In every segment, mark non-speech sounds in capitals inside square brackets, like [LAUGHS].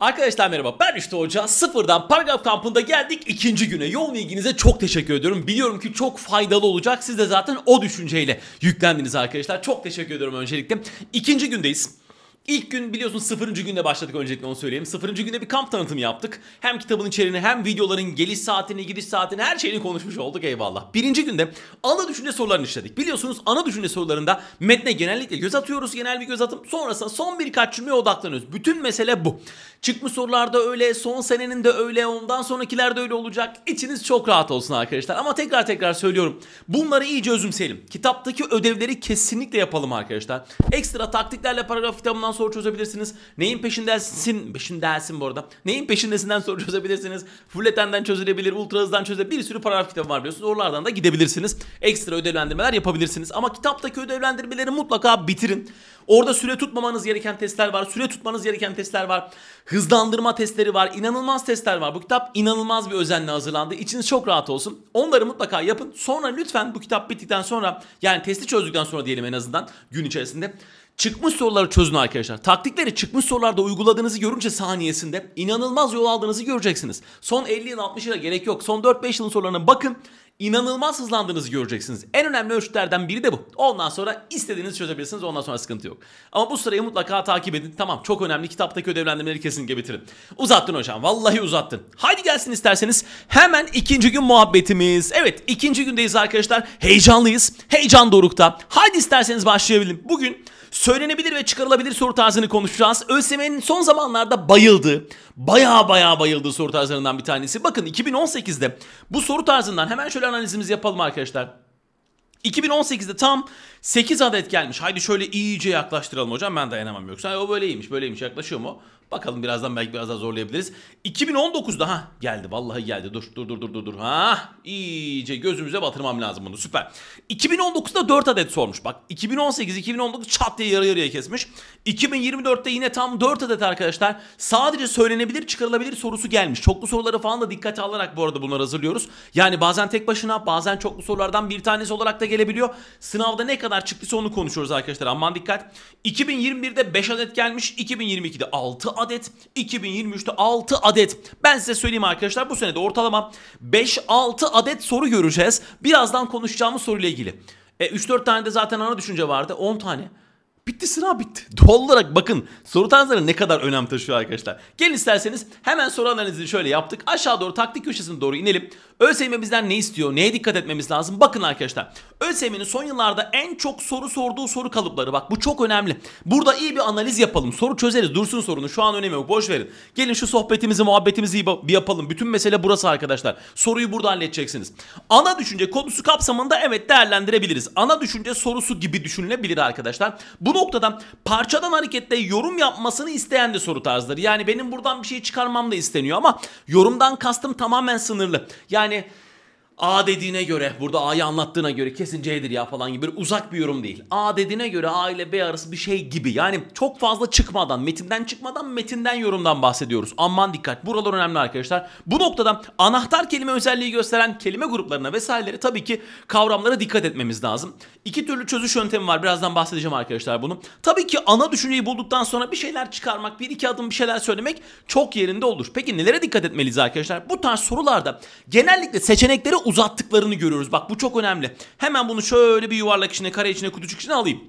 Arkadaşlar merhaba ben Rüştü Hoca sıfırdan paragraf kampında geldik ikinci güne yoğun ilginize çok teşekkür ediyorum biliyorum ki çok faydalı olacak siz de zaten o düşünceyle yüklendiniz arkadaşlar çok teşekkür ediyorum öncelikle ikinci gündeyiz İlk gün biliyorsun sıfırıncı günde başladık öncelikle onu söyleyeyim. sıfırıncı günde bir kamp tanıtımı yaptık. Hem kitabın içeriğini hem videoların geliş saatini, gidiş saatini her şeyini konuşmuş olduk eyvallah. Birinci günde ana düşünce sorularını işledik. Biliyorsunuz ana düşünce sorularında metne genellikle göz atıyoruz. Genel bir göz atım. Sonrasında son birkaç cümleye odaklanıyoruz. Bütün mesele bu. Çıkmış sorularda öyle, son senenin de öyle, ondan sonrakiler de öyle olacak. İçiniz çok rahat olsun arkadaşlar. Ama tekrar tekrar söylüyorum. Bunları iyice özümseyelim. Kitaptaki ödevleri kesinlikle yapalım arkadaşlar. Ekstra taktiklerle paragraf kitabından soru çözebilirsiniz. Neyin peşindesin? Peşindesin bu arada. Neyin peşindesinden soru çözebilirsiniz. Fulletenden çözülebilir, ultra hızdan çözülebilir. Bir sürü paragraf kitabı var biliyorsunuz. Oralardan da gidebilirsiniz. Ekstra ödevlendirmeler yapabilirsiniz. Ama kitaptaki ödevlendirmeleri mutlaka bitirin. Orada süre tutmamanız gereken testler var. Süre tutmanız gereken testler var. Hızlandırma testleri var. İnanılmaz testler var. Bu kitap inanılmaz bir özenle hazırlandı. İçiniz çok rahat olsun. Onları mutlaka yapın. Sonra lütfen bu kitap bittikten sonra yani testi çözdükten sonra diyelim en azından gün içerisinde Çıkmış soruları çözün arkadaşlar. Taktikleri çıkmış sorularda uyguladığınızı görünce saniyesinde inanılmaz yol aldığınızı göreceksiniz. Son 50 yıl 60 yıla gerek yok. Son 4-5 yılın sorularına bakın. İnanılmaz hızlandığınızı göreceksiniz. En önemli ölçütlerden biri de bu. Ondan sonra istediğinizi çözebilirsiniz. Ondan sonra sıkıntı yok. Ama bu sırayı mutlaka takip edin. Tamam çok önemli. Kitaptaki ödevlendirmeleri kesinlikle bitirin. Uzattın hocam. Vallahi uzattın. Haydi gelsin isterseniz. Hemen ikinci gün muhabbetimiz. Evet ikinci gündeyiz arkadaşlar. Heyecanlıyız. Heyecan dorukta. Haydi isterseniz başlayabilirim. Bugün söylenebilir ve çıkarılabilir soru tarzını konuşacağız. ÖSYM'nin son zamanlarda bayıldı, baya baya bayıldığı soru tarzlarından bir tanesi. Bakın 2018'de bu soru tarzından hemen şöyle analizimizi yapalım arkadaşlar. 2018'de tam 8 adet gelmiş. Haydi şöyle iyice yaklaştıralım hocam. Ben dayanamam yoksa. o böyleymiş, böyleymiş. Yaklaşıyor mu? Bakalım birazdan belki biraz daha zorlayabiliriz. 2019'da ha geldi vallahi geldi. Dur dur dur dur dur dur. Ha iyice gözümüze batırmam lazım bunu. Süper. 2019'da 4 adet sormuş. Bak 2018 2019 çat diye yarı yarıya kesmiş. 2024'te yine tam 4 adet arkadaşlar. Sadece söylenebilir, çıkarılabilir sorusu gelmiş. Çoklu soruları falan da dikkate alarak bu arada bunları hazırlıyoruz. Yani bazen tek başına, bazen çoklu sorulardan bir tanesi olarak da gelebiliyor. Sınavda ne kadar çıktıysa onu konuşuyoruz arkadaşlar. Aman dikkat. 2021'de 5 adet gelmiş, 2022'de 6 adet, 2023'te 6 adet. Ben size söyleyeyim arkadaşlar bu senede ortalama 5-6 adet soru göreceğiz. Birazdan konuşacağımız soruyla ilgili. E, 3-4 tane de zaten ana düşünce vardı. 10 tane. Bitti sınav bitti. Doğal olarak bakın soru tarzları ne kadar önem taşıyor arkadaşlar. Gelin isterseniz hemen soru analizini şöyle yaptık. Aşağı doğru taktik köşesine doğru inelim. ÖSYM bizden ne istiyor? Neye dikkat etmemiz lazım? Bakın arkadaşlar. ÖSYM'nin son yıllarda en çok soru sorduğu soru kalıpları. Bak bu çok önemli. Burada iyi bir analiz yapalım. Soru çözeriz. Dursun sorunu. Şu an önemi yok. Boş verin. Gelin şu sohbetimizi, muhabbetimizi bir yapalım. Bütün mesele burası arkadaşlar. Soruyu burada halledeceksiniz. Ana düşünce konusu kapsamında evet değerlendirebiliriz. Ana düşünce sorusu gibi düşünülebilir arkadaşlar. Bunu noktada parçadan hareketle yorum yapmasını isteyen de soru tarzları. Yani benim buradan bir şey çıkarmam da isteniyor ama yorumdan kastım tamamen sınırlı. Yani A dediğine göre burada A'yı anlattığına göre kesin C'dir ya falan gibi bir uzak bir yorum değil. A dediğine göre A ile B arası bir şey gibi. Yani çok fazla çıkmadan, metinden çıkmadan, metinden yorumdan bahsediyoruz. Aman dikkat. Buralar önemli arkadaşlar. Bu noktada anahtar kelime özelliği gösteren kelime gruplarına vesairelere tabii ki kavramlara dikkat etmemiz lazım. İki türlü çözüş yöntemi var. Birazdan bahsedeceğim arkadaşlar bunu. Tabii ki ana düşünceyi bulduktan sonra bir şeyler çıkarmak, bir iki adım bir şeyler söylemek çok yerinde olur. Peki nelere dikkat etmeliyiz arkadaşlar? Bu tarz sorularda genellikle seçenekleri uzattıklarını görüyoruz. Bak bu çok önemli. Hemen bunu şöyle bir yuvarlak içine, kare içine, kutucuk içine alayım.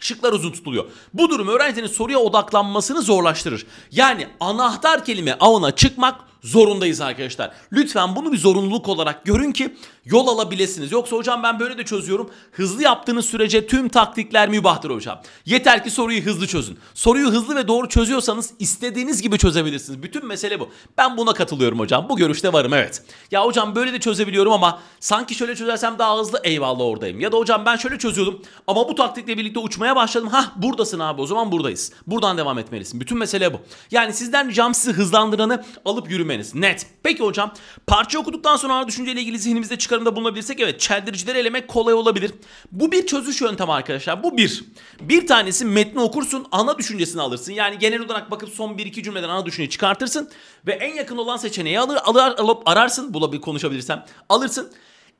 Şıklar uzun tutuluyor. Bu durum öğrencinin soruya odaklanmasını zorlaştırır. Yani anahtar kelime avına çıkmak zorundayız arkadaşlar. Lütfen bunu bir zorunluluk olarak görün ki yol alabilirsiniz. Yoksa hocam ben böyle de çözüyorum. Hızlı yaptığınız sürece tüm taktikler mübahtır hocam. Yeter ki soruyu hızlı çözün. Soruyu hızlı ve doğru çözüyorsanız istediğiniz gibi çözebilirsiniz. Bütün mesele bu. Ben buna katılıyorum hocam. Bu görüşte varım evet. Ya hocam böyle de çözebiliyorum ama sanki şöyle çözersem daha hızlı eyvallah oradayım. Ya da hocam ben şöyle çözüyordum ama bu taktikle birlikte uçmaya başladım. Hah buradasın abi o zaman buradayız. Buradan devam etmelisin. Bütün mesele bu. Yani sizden ricam sizi hızlandıranı alıp yürümeyi yürümeniz. Net. Peki hocam parça okuduktan sonra ana düşünceyle ilgili zihnimizde çıkarımda bulunabilirsek evet çeldiricileri elemek kolay olabilir. Bu bir çözüş yöntemi arkadaşlar. Bu bir. Bir tanesi metni okursun ana düşüncesini alırsın. Yani genel olarak bakıp son 1-2 cümleden ana düşünceyi çıkartırsın ve en yakın olan seçeneği alır, alır alıp ararsın. Bula bir konuşabilirsem alırsın.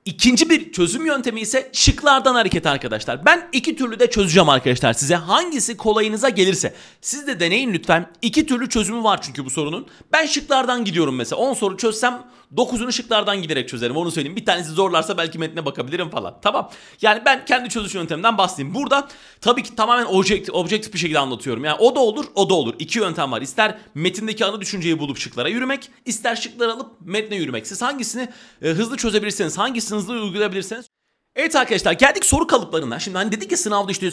İkinci bir çözüm yöntemi ise şıklardan hareket arkadaşlar. Ben iki türlü de çözeceğim arkadaşlar size. Hangisi kolayınıza gelirse. Siz de deneyin lütfen. İki türlü çözümü var çünkü bu sorunun. Ben şıklardan gidiyorum mesela. 10 soru çözsem 9'unu şıklardan giderek çözerim onu söyleyeyim. Bir tanesi zorlarsa belki metne bakabilirim falan. Tamam. Yani ben kendi çözüş yöntemimden bahsedeyim. Burada tabii ki tamamen objektif, objektif bir şekilde anlatıyorum. Yani o da olur o da olur. İki yöntem var. İster metindeki ana düşünceyi bulup şıklara yürümek. ister şıkları alıp metne yürümek. Siz hangisini e, hızlı çözebilirsiniz? hangisini hızlı uygulayabilirsiniz? Evet arkadaşlar geldik soru kalıplarına. Şimdi hani dedik ya sınavda işte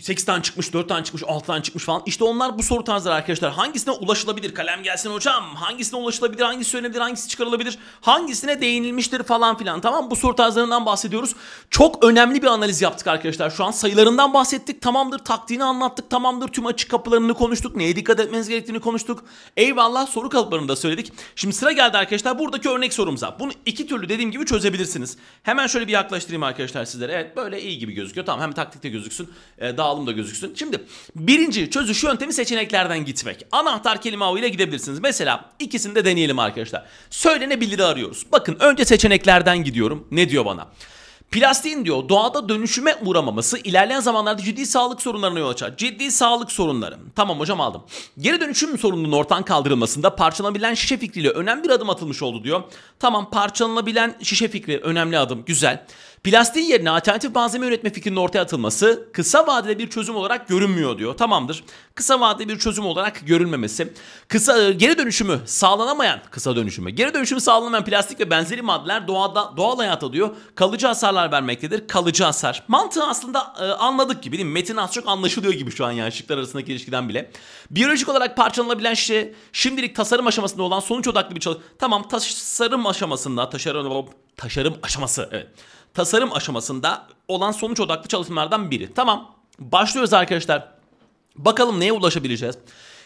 8 tane çıkmış, 4 tane çıkmış, 6 tane çıkmış falan. İşte onlar bu soru tarzları arkadaşlar. Hangisine ulaşılabilir? Kalem gelsin hocam. Hangisine ulaşılabilir? Hangisi söylenebilir? Hangisi çıkarılabilir? Hangisine değinilmiştir falan filan. Tamam bu soru tarzlarından bahsediyoruz. Çok önemli bir analiz yaptık arkadaşlar. Şu an sayılarından bahsettik. Tamamdır taktiğini anlattık. Tamamdır tüm açık kapılarını konuştuk. Neye dikkat etmeniz gerektiğini konuştuk. Eyvallah soru kalıplarını da söyledik. Şimdi sıra geldi arkadaşlar buradaki örnek sorumuza. Bunu iki türlü dediğim gibi çözebilirsiniz. Hemen şöyle bir yaklaştırayım göstereyim arkadaşlar sizlere. Evet böyle iyi gibi gözüküyor. Tamam hem taktikte gözüksün e, dağılım da gözüksün. Şimdi birinci çözüş yöntemi seçeneklerden gitmek. Anahtar kelime avıyla gidebilirsiniz. Mesela ikisini de deneyelim arkadaşlar. Söylenebiliri arıyoruz. Bakın önce seçeneklerden gidiyorum. Ne diyor bana? Plastiğin diyor doğada dönüşüme uğramaması ilerleyen zamanlarda ciddi sağlık sorunlarına yol açar. Ciddi sağlık sorunları. Tamam hocam aldım. Geri dönüşüm sorununun ortadan kaldırılmasında parçalanabilen şişe fikriyle önemli bir adım atılmış oldu diyor. Tamam parçalanabilen şişe fikri önemli adım güzel. Plastiğin yerine alternatif malzeme üretme fikrinin ortaya atılması kısa vadede bir çözüm olarak görünmüyor diyor. Tamamdır. Kısa vadede bir çözüm olarak görülmemesi. Kısa e, geri dönüşümü sağlanamayan kısa dönüşümü. Geri dönüşümü sağlanamayan plastik ve benzeri maddeler doğada doğal hayata diyor kalıcı hasarlar vermektedir. Kalıcı hasar. Mantığı aslında e, anladık gibi değil mi? Metin az çok anlaşılıyor gibi şu an yani şıklar arasındaki ilişkiden bile. Biyolojik olarak parçalanabilen şey şimdilik tasarım aşamasında olan sonuç odaklı bir çalışma. Tamam tasarım aşamasında taşarım taşarım aşaması evet tasarım aşamasında olan sonuç odaklı çalışmalardan biri. Tamam başlıyoruz arkadaşlar. Bakalım neye ulaşabileceğiz.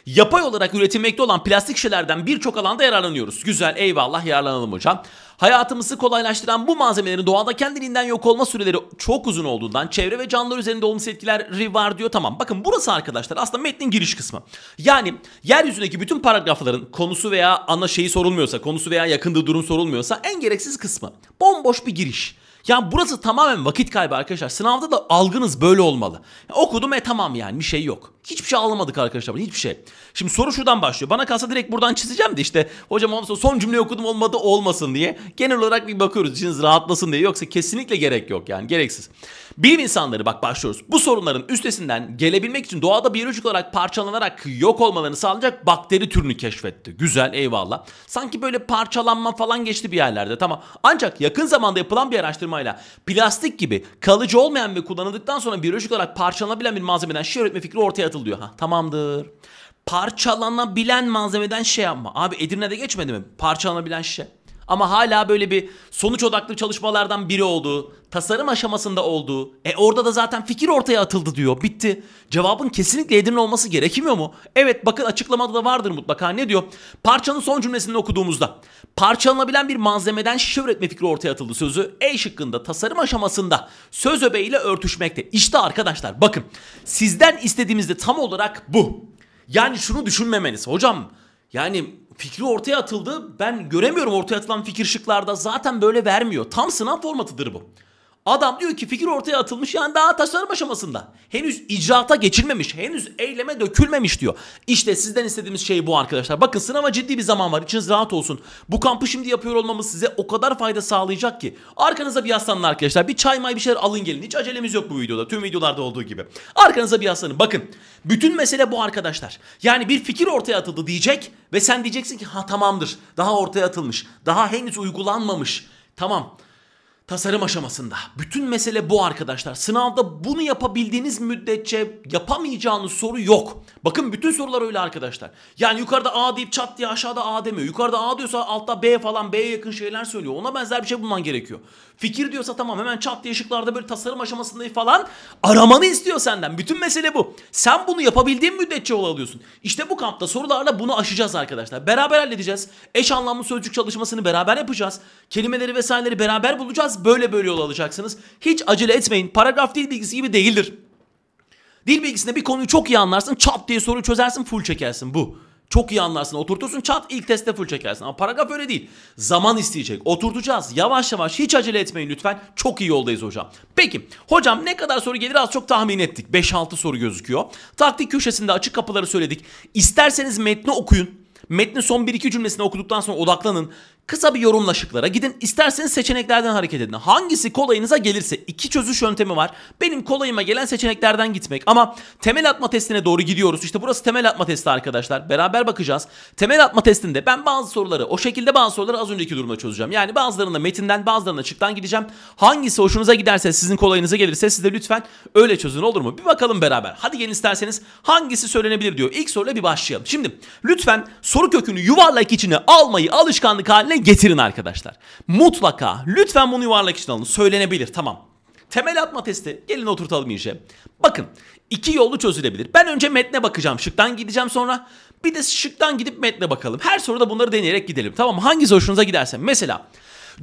Yapay olarak üretilmekte olan plastik şişelerden birçok alanda yararlanıyoruz. Güzel eyvallah yararlanalım hocam. Hayatımızı kolaylaştıran bu malzemelerin doğada kendiliğinden yok olma süreleri çok uzun olduğundan çevre ve canlılar üzerinde olumsuz etkileri var diyor. Tamam bakın burası arkadaşlar aslında metnin giriş kısmı. Yani yeryüzündeki bütün paragrafların konusu veya ana şeyi sorulmuyorsa, konusu veya yakındığı durum sorulmuyorsa en gereksiz kısmı. Bomboş bir giriş. Yani burası tamamen vakit kaybı arkadaşlar. Sınavda da algınız böyle olmalı. Okudum e tamam yani bir şey yok. Hiçbir şey alamadık arkadaşlar. Hiçbir şey. Şimdi soru şuradan başlıyor. Bana kalsa direkt buradan çizeceğim de işte hocam son cümle okudum olmadı olmasın diye. Genel olarak bir bakıyoruz içiniz rahatlasın diye. Yoksa kesinlikle gerek yok yani gereksiz. Bilim insanları bak başlıyoruz. Bu sorunların üstesinden gelebilmek için doğada biyolojik olarak parçalanarak yok olmalarını sağlayacak bakteri türünü keşfetti. Güzel eyvallah. Sanki böyle parçalanma falan geçti bir yerlerde tamam. Ancak yakın zamanda yapılan bir araştırmayla plastik gibi kalıcı olmayan ve kullanıldıktan sonra biyolojik olarak parçalanabilen bir malzemeden şişe üretme fikri ortaya yaratılıyor. Ha, tamamdır. Parçalanabilen malzemeden şey yapma. Abi Edirne'de geçmedi mi? Parçalanabilen şişe ama hala böyle bir sonuç odaklı çalışmalardan biri olduğu, tasarım aşamasında olduğu, e orada da zaten fikir ortaya atıldı diyor. Bitti. Cevabın kesinlikle Edirne olması gerekmiyor mu? Evet bakın açıklamada da vardır mutlaka. Ne diyor? Parçanın son cümlesini okuduğumuzda parçalanabilen bir malzemeden şişe üretme fikri ortaya atıldı sözü E şıkkında tasarım aşamasında söz öbeğiyle örtüşmekte. İşte arkadaşlar bakın sizden istediğimizde tam olarak bu. Yani şunu düşünmemeniz. Hocam yani fikri ortaya atıldı. Ben göremiyorum ortaya atılan fikir şıklarda zaten böyle vermiyor. Tam sınav formatıdır bu. Adam diyor ki fikir ortaya atılmış yani daha tasarım aşamasında. Henüz icraata geçilmemiş, henüz eyleme dökülmemiş diyor. İşte sizden istediğimiz şey bu arkadaşlar. Bakın sınava ciddi bir zaman var. İçiniz rahat olsun. Bu kampı şimdi yapıyor olmamız size o kadar fayda sağlayacak ki. Arkanıza bir yaslanın arkadaşlar. Bir çay may bir şeyler alın gelin. Hiç acelemiz yok bu videoda. Tüm videolarda olduğu gibi. Arkanıza bir yaslanın. Bakın bütün mesele bu arkadaşlar. Yani bir fikir ortaya atıldı diyecek ve sen diyeceksin ki ha tamamdır. Daha ortaya atılmış. Daha henüz uygulanmamış. Tamam tasarım aşamasında. Bütün mesele bu arkadaşlar. Sınavda bunu yapabildiğiniz müddetçe yapamayacağınız soru yok. Bakın bütün sorular öyle arkadaşlar. Yani yukarıda A deyip çat diye aşağıda A demiyor. Yukarıda A diyorsa altta B falan B'ye yakın şeyler söylüyor. Ona benzer bir şey bulman gerekiyor. Fikir diyorsa tamam hemen çat diye şıklarda böyle tasarım aşamasında falan aramanı istiyor senden. Bütün mesele bu. Sen bunu yapabildiğin müddetçe yol alıyorsun. İşte bu kampta sorularla bunu aşacağız arkadaşlar. Beraber halledeceğiz. Eş anlamlı sözcük çalışmasını beraber yapacağız. Kelimeleri vesaireleri beraber bulacağız böyle böyle yol alacaksınız. Hiç acele etmeyin. Paragraf dil bilgisi gibi değildir. Dil bilgisinde bir konuyu çok iyi anlarsın. Çat diye soruyu çözersin full çekersin bu. Çok iyi anlarsın. Oturtursun çat ilk testte full çekersin. Ama paragraf öyle değil. Zaman isteyecek. Oturtacağız. Yavaş yavaş hiç acele etmeyin lütfen. Çok iyi yoldayız hocam. Peki hocam ne kadar soru gelir az çok tahmin ettik. 5-6 soru gözüküyor. Taktik köşesinde açık kapıları söyledik. İsterseniz metni okuyun. Metnin son 1-2 cümlesini okuduktan sonra odaklanın. Kısa bir yorumla şıklara gidin. İsterseniz seçeneklerden hareket edin. Hangisi kolayınıza gelirse iki çözüş yöntemi var. Benim kolayıma gelen seçeneklerden gitmek. Ama temel atma testine doğru gidiyoruz. İşte burası temel atma testi arkadaşlar. Beraber bakacağız. Temel atma testinde ben bazı soruları o şekilde bazı soruları az önceki durumda çözeceğim. Yani bazılarında metinden bazılarında çıktan gideceğim. Hangisi hoşunuza giderse sizin kolayınıza gelirse siz de lütfen öyle çözün olur mu? Bir bakalım beraber. Hadi gelin isterseniz hangisi söylenebilir diyor. İlk soruyla bir başlayalım. Şimdi lütfen soru kökünü yuvarlak içine almayı alışkanlık haline haline getirin arkadaşlar. Mutlaka lütfen bunu yuvarlak için alın. Söylenebilir tamam. Temel atma testi gelin oturtalım iyice. Bakın iki yolu çözülebilir. Ben önce metne bakacağım. Şıktan gideceğim sonra. Bir de şıktan gidip metne bakalım. Her soruda bunları deneyerek gidelim. Tamam mı? Hangisi hoşunuza giderse. Mesela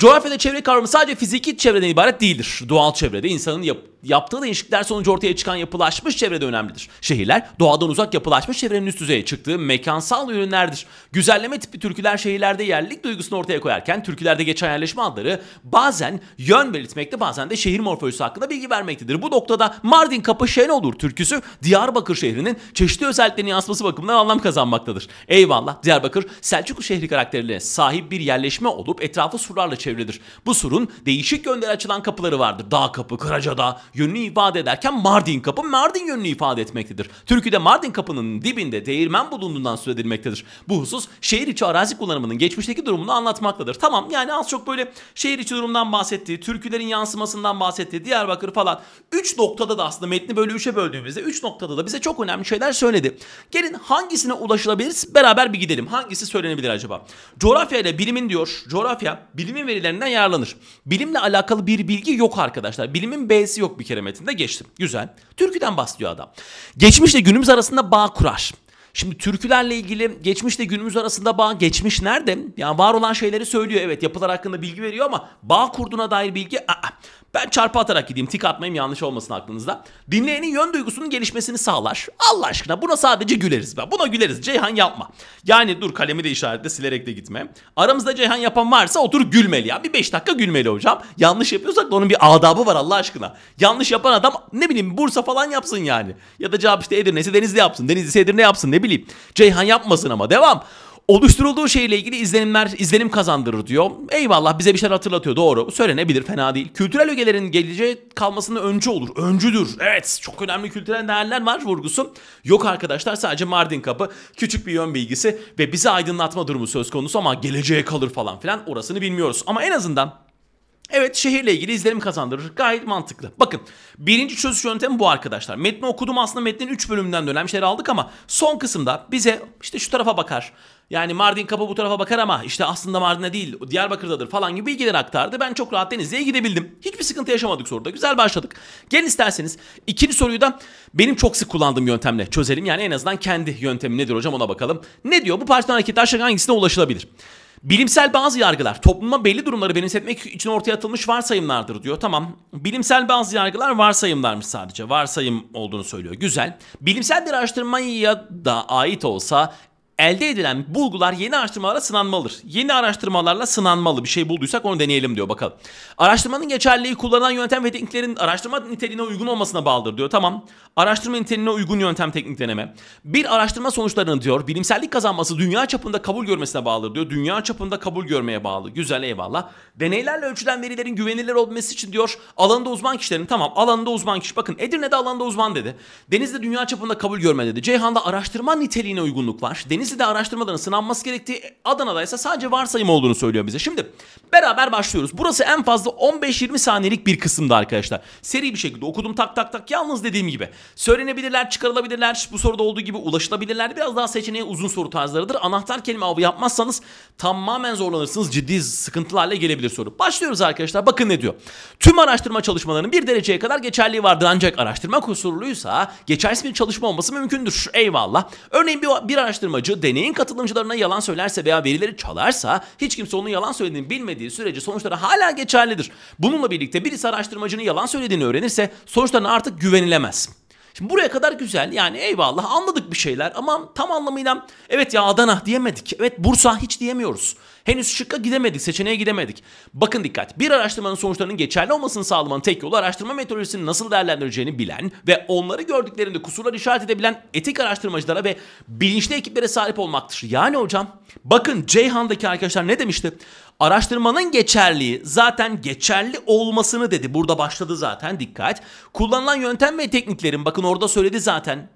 Coğrafya çevre kavramı sadece fiziki çevreden ibaret değildir. Doğal çevrede insanın yap yaptığı değişiklikler sonucu ortaya çıkan yapılaşmış çevrede önemlidir. Şehirler doğadan uzak yapılaşmış çevrenin üst düzeye çıktığı mekansal ürünlerdir. Güzelleme tipi türküler şehirlerde yerlilik duygusunu ortaya koyarken türkülerde geçen yerleşme adları bazen yön belirtmekte bazen de şehir morfolojisi hakkında bilgi vermektedir. Bu noktada Mardin Kapı olur? türküsü Diyarbakır şehrinin çeşitli özelliklerini yansıması bakımından anlam kazanmaktadır. Eyvallah Diyarbakır Selçuklu şehri karakterine sahip bir yerleşme olup etrafı surlarla çevrilidir çevredir. Bu surun değişik yönlere açılan kapıları vardır. Dağ kapı, Kıracada yönünü ifade ederken Mardin kapı Mardin yönünü ifade etmektedir. Türkiye'de Mardin kapının dibinde değirmen bulunduğundan söz edilmektedir. Bu husus şehir içi arazi kullanımının geçmişteki durumunu anlatmaktadır. Tamam yani az çok böyle şehir içi durumdan bahsettiği, türkülerin yansımasından bahsettiği Diyarbakır falan. Üç noktada da aslında metni böyle üçe böldüğümüzde üç noktada da bize çok önemli şeyler söyledi. Gelin hangisine ulaşılabiliriz beraber bir gidelim. Hangisi söylenebilir acaba? Coğrafya ile bilimin diyor. Coğrafya bilimin verilerinden yararlanır. Bilimle alakalı bir bilgi yok arkadaşlar. Bilimin B'si yok bir kere metinde geçtim. Güzel. Türküden bahsediyor adam. Geçmişle günümüz arasında bağ kurar. Şimdi türkülerle ilgili geçmişle günümüz arasında bağ geçmiş nerede? Yani var olan şeyleri söylüyor evet yapılar hakkında bilgi veriyor ama bağ kurduğuna dair bilgi aa, ben çarpı atarak gideyim. Tik atmayayım yanlış olmasın aklınızda. Dinleyenin yön duygusunun gelişmesini sağlar. Allah aşkına buna sadece güleriz. Ben. Buna güleriz. Ceyhan yapma. Yani dur kalemi de işaretle silerek de gitme. Aramızda Ceyhan yapan varsa otur gülmeli ya. Bir 5 dakika gülmeli hocam. Yanlış yapıyorsak da onun bir adabı var Allah aşkına. Yanlış yapan adam ne bileyim Bursa falan yapsın yani. Ya da cevap işte Edirne'si Denizli yapsın. Denizli'si Edirne yapsın ne bileyim. Ceyhan yapmasın ama devam oluşturulduğu şeyle ilgili izlenimler izlenim kazandırır diyor. Eyvallah bize bir şeyler hatırlatıyor doğru. Söylenebilir fena değil. Kültürel ögelerin geleceğe kalmasının öncü olur. Öncüdür. Evet çok önemli kültürel değerler var vurgusu. Yok arkadaşlar sadece Mardin kapı küçük bir yön bilgisi ve bizi aydınlatma durumu söz konusu ama geleceğe kalır falan filan orasını bilmiyoruz. Ama en azından Evet şehirle ilgili izlenim kazandırır. Gayet mantıklı. Bakın birinci çözüş yöntemi bu arkadaşlar. Metni okudum aslında metnin 3 bölümünden dönen şeyler aldık ama son kısımda bize işte şu tarafa bakar. Yani Mardin kapı bu tarafa bakar ama işte aslında Mardin'e değil Diyarbakır'dadır falan gibi bilgiler aktardı. Ben çok rahat Denizli'ye gidebildim. Hiçbir sıkıntı yaşamadık soruda. Güzel başladık. Gelin isterseniz ikinci soruyu da benim çok sık kullandığım yöntemle çözelim. Yani en azından kendi yöntemi nedir hocam ona bakalım. Ne diyor? Bu parçadan hareketli aşağı hangisine ulaşılabilir? Bilimsel bazı yargılar topluma belli durumları benimsetmek için ortaya atılmış varsayımlardır diyor. Tamam. Bilimsel bazı yargılar varsayımlarmış sadece. Varsayım olduğunu söylüyor. Güzel. Bilimsel bir araştırmaya da ait olsa elde edilen bulgular yeni araştırmalarla sınanmalıdır. Yeni araştırmalarla sınanmalı. Bir şey bulduysak onu deneyelim diyor bakalım. Araştırmanın geçerliliği kullanılan yöntem ve tekniklerin araştırma niteliğine uygun olmasına bağlıdır diyor. Tamam. Araştırma niteliğine uygun yöntem teknik deneme. Bir araştırma sonuçlarının diyor bilimsellik kazanması dünya çapında kabul görmesine bağlıdır diyor. Dünya çapında kabul görmeye bağlı. Güzel eyvallah. Deneylerle ölçülen verilerin güvenilir olması için diyor alanda uzman kişilerin tamam alanda uzman kişi. Bakın Edirne'de alanda uzman dedi. Deniz'de dünya çapında kabul görme dedi. Ceyhan'da araştırma niteliğine uygunluk var. Deniz Denizli'de araştırmaların sınanması gerektiği, e, Adana'daysa sadece varsayım olduğunu söylüyor bize. Şimdi beraber başlıyoruz. Burası en fazla 15-20 saniyelik bir kısımda arkadaşlar. Seri bir şekilde okudum tak tak tak. Yalnız dediğim gibi söylenebilirler, çıkarılabilirler. Bu soruda olduğu gibi ulaşılabilirler. Biraz daha seçeneği uzun soru tarzlarıdır. Anahtar kelime avı yapmazsanız tamamen zorlanırsınız. Ciddi sıkıntılarla gelebilir soru. Başlıyoruz arkadaşlar. Bakın ne diyor. Tüm araştırma çalışmalarının bir dereceye kadar geçerliği vardır ancak araştırma kusurluysa geçersiz bir çalışma olması mümkündür. Eyvallah. Örneğin bir, bir araştırmacı deneyin katılımcılarına yalan söylerse veya verileri çalarsa hiç kimse onun yalan söylediğini bilmediği sürece sonuçları hala geçerlidir. Bununla birlikte birisi araştırmacının yalan söylediğini öğrenirse sonuçlarına artık güvenilemez. Şimdi buraya kadar güzel yani eyvallah anladık bir şeyler ama tam anlamıyla evet ya Adana diyemedik. Evet Bursa hiç diyemiyoruz. Henüz şıkka gidemedik, seçeneğe gidemedik. Bakın dikkat, bir araştırmanın sonuçlarının geçerli olmasını sağlamanın tek yolu araştırma metodolojisini nasıl değerlendireceğini bilen ve onları gördüklerinde kusurlar işaret edebilen etik araştırmacılara ve bilinçli ekiplere sahip olmaktır. Yani hocam, bakın Ceyhan'daki arkadaşlar ne demişti? Araştırmanın geçerliği zaten geçerli olmasını dedi. Burada başladı zaten dikkat. Kullanılan yöntem ve tekniklerin bakın orada söyledi zaten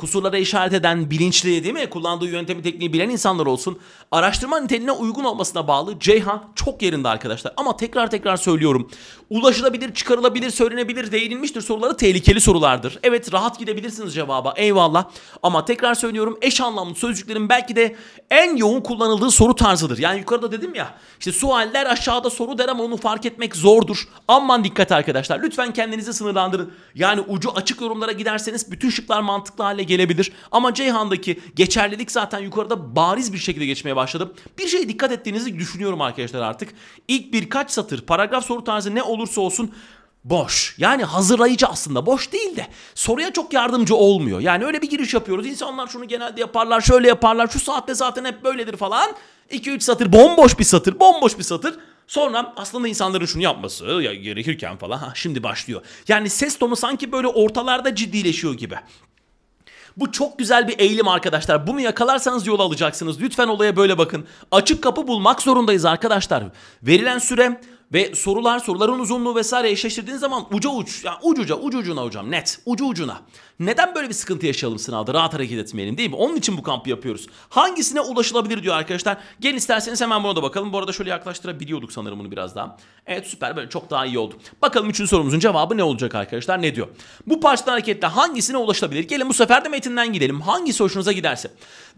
kusurlara işaret eden bilinçli değil mi? Kullandığı yöntemi tekniği bilen insanlar olsun. Araştırma niteliğine uygun olmasına bağlı Ceyhan çok yerinde arkadaşlar. Ama tekrar tekrar söylüyorum. Ulaşılabilir, çıkarılabilir, söylenebilir, değinilmiştir soruları tehlikeli sorulardır. Evet rahat gidebilirsiniz cevaba eyvallah. Ama tekrar söylüyorum eş anlamlı sözcüklerin belki de en yoğun kullanıldığı soru tarzıdır. Yani yukarıda dedim ya işte sualler aşağıda soru der ama onu fark etmek zordur. Aman dikkat arkadaşlar lütfen kendinizi sınırlandırın. Yani ucu açık yorumlara giderseniz bütün şıklar mantıklı hale gelebilir. Ama Ceyhan'daki geçerlilik zaten yukarıda bariz bir şekilde geçmeye başladı. Bir şey dikkat ettiğinizi düşünüyorum arkadaşlar artık. İlk birkaç satır paragraf soru tarzı ne olursa olsun boş. Yani hazırlayıcı aslında boş değil de soruya çok yardımcı olmuyor. Yani öyle bir giriş yapıyoruz. İnsanlar şunu genelde yaparlar, şöyle yaparlar, şu saatte zaten hep böyledir falan. 2-3 satır bomboş bir satır, bomboş bir satır. Sonra aslında insanların şunu yapması ya gerekirken falan ha, şimdi başlıyor. Yani ses tonu sanki böyle ortalarda ciddileşiyor gibi. Bu çok güzel bir eğilim arkadaşlar. Bunu yakalarsanız yol alacaksınız. Lütfen olaya böyle bakın. Açık kapı bulmak zorundayız arkadaşlar. Verilen süre ve sorular soruların uzunluğu vesaire eşleştirdiğin zaman uca uç. Yani ucu uca ucu ucuna hocam net. Ucu ucuna. Neden böyle bir sıkıntı yaşayalım sınavda? Rahat hareket etmeyelim değil mi? Onun için bu kampı yapıyoruz. Hangisine ulaşılabilir diyor arkadaşlar. Gelin isterseniz hemen buna da bakalım. Bu arada şöyle yaklaştırabiliyorduk sanırım bunu biraz daha. Evet süper böyle çok daha iyi oldu. Bakalım üçüncü sorumuzun cevabı ne olacak arkadaşlar? Ne diyor? Bu parçadan hareketle hangisine ulaşılabilir? Gelin bu sefer de metinden gidelim. Hangisi hoşunuza giderse.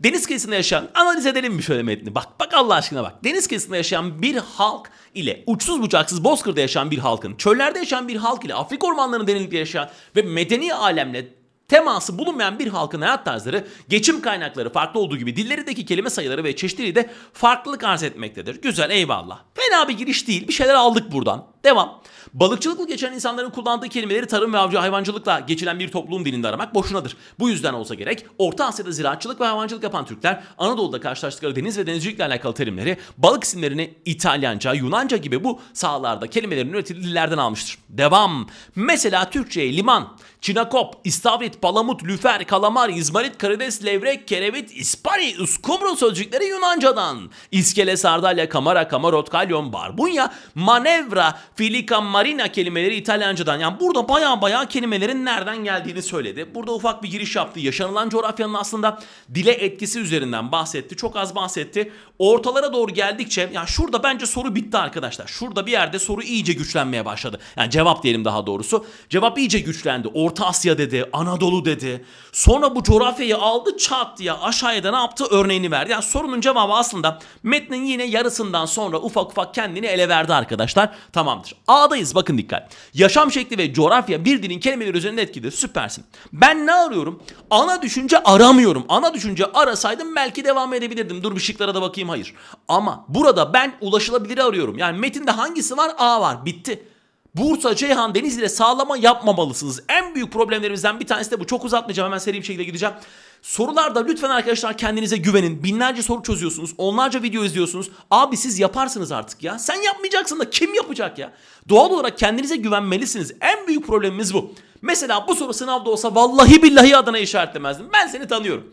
Deniz kıyısında yaşayan analiz edelim mi şöyle metni? Bak bak Allah aşkına bak. Deniz kıyısında yaşayan bir halk ile uçsuz bucaksız Bozkır'da yaşayan bir halkın, çöllerde yaşayan bir halk ile Afrika ormanlarının derinlikte yaşayan ve medeni alemle teması bulunmayan bir halkın hayat tarzları, geçim kaynakları farklı olduğu gibi dillerindeki kelime sayıları ve çeşitliliği de farklılık arz etmektedir. Güzel eyvallah. Fena bir giriş değil. Bir şeyler aldık buradan. Devam. Balıkçılıkla geçen insanların kullandığı kelimeleri tarım ve avcı hayvancılıkla geçilen bir topluluğun dilinde aramak boşunadır. Bu yüzden olsa gerek Orta Asya'da ziraatçılık ve hayvancılık yapan Türkler Anadolu'da karşılaştıkları deniz ve denizcilikle alakalı terimleri balık isimlerini İtalyanca, Yunanca gibi bu sahalarda kelimelerin üretildiği dillerden almıştır. Devam. Mesela Türkçe'ye liman, Çinakop, İstavrit, palamut, lüfer, kalamar, İzmarit, karides, levrek, kerevit, İspari, uskumru sözcükleri Yunancadan. İskele, sardalya, kamara, kamarot, kalyon, barbunya, manevra, filika, marina kelimeleri İtalyancadan. Yani burada baya baya kelimelerin nereden geldiğini söyledi. Burada ufak bir giriş yaptı. Yaşanılan coğrafyanın aslında dile etkisi üzerinden bahsetti. Çok az bahsetti. Ortalara doğru geldikçe yani şurada bence soru bitti arkadaşlar. Şurada bir yerde soru iyice güçlenmeye başladı. Yani cevap diyelim daha doğrusu. Cevap iyice güçlendi. Orta Orta Asya dedi, Anadolu dedi. Sonra bu coğrafyayı aldı çat diye aşağıya da ne yaptı örneğini verdi. Yani sorunun cevabı aslında metnin yine yarısından sonra ufak ufak kendini ele verdi arkadaşlar. Tamamdır. A'dayız bakın dikkat. Yaşam şekli ve coğrafya bir dilin kelimeleri üzerinde etkilidir. Süpersin. Ben ne arıyorum? Ana düşünce aramıyorum. Ana düşünce arasaydım belki devam edebilirdim. Dur bir şıklara da bakayım hayır. Ama burada ben ulaşılabilir arıyorum. Yani metinde hangisi var? A var. Bitti. Bursa, Ceyhan, ile sağlama yapmamalısınız. En büyük problemlerimizden bir tanesi de bu. Çok uzatmayacağım hemen seri bir şekilde gideceğim. Sorularda lütfen arkadaşlar kendinize güvenin. Binlerce soru çözüyorsunuz. Onlarca video izliyorsunuz. Abi siz yaparsınız artık ya. Sen yapmayacaksın da kim yapacak ya? Doğal olarak kendinize güvenmelisiniz. En büyük problemimiz bu. Mesela bu soru sınavda olsa vallahi billahi adına işaretlemezdim. Ben seni tanıyorum.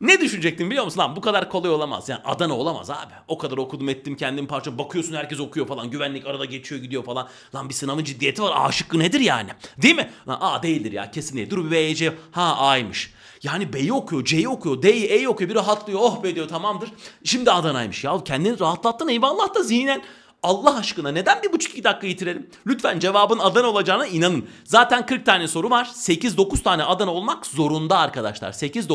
Ne düşünecektim biliyor musun? Lan bu kadar kolay olamaz. Yani Adana olamaz abi. O kadar okudum ettim kendim parça. Bakıyorsun herkes okuyor falan. Güvenlik arada geçiyor gidiyor falan. Lan bir sınavın ciddiyeti var. A şıkkı nedir yani? Değil mi? Lan A değildir ya kesin değil. Dur B, C. Ha A'ymış. Yani B'yi okuyor, C'yi okuyor, D'yi, E'yi okuyor. Bir rahatlıyor. Oh be diyor tamamdır. Şimdi Adana'ymış. Ya kendini rahatlattın eyvallah da zihnen. Allah aşkına neden bir buçuk iki dakika yitirelim? Lütfen cevabın Adana olacağına inanın. Zaten 40 tane soru var. 8-9 tane Adana olmak zorunda arkadaşlar. 8-9,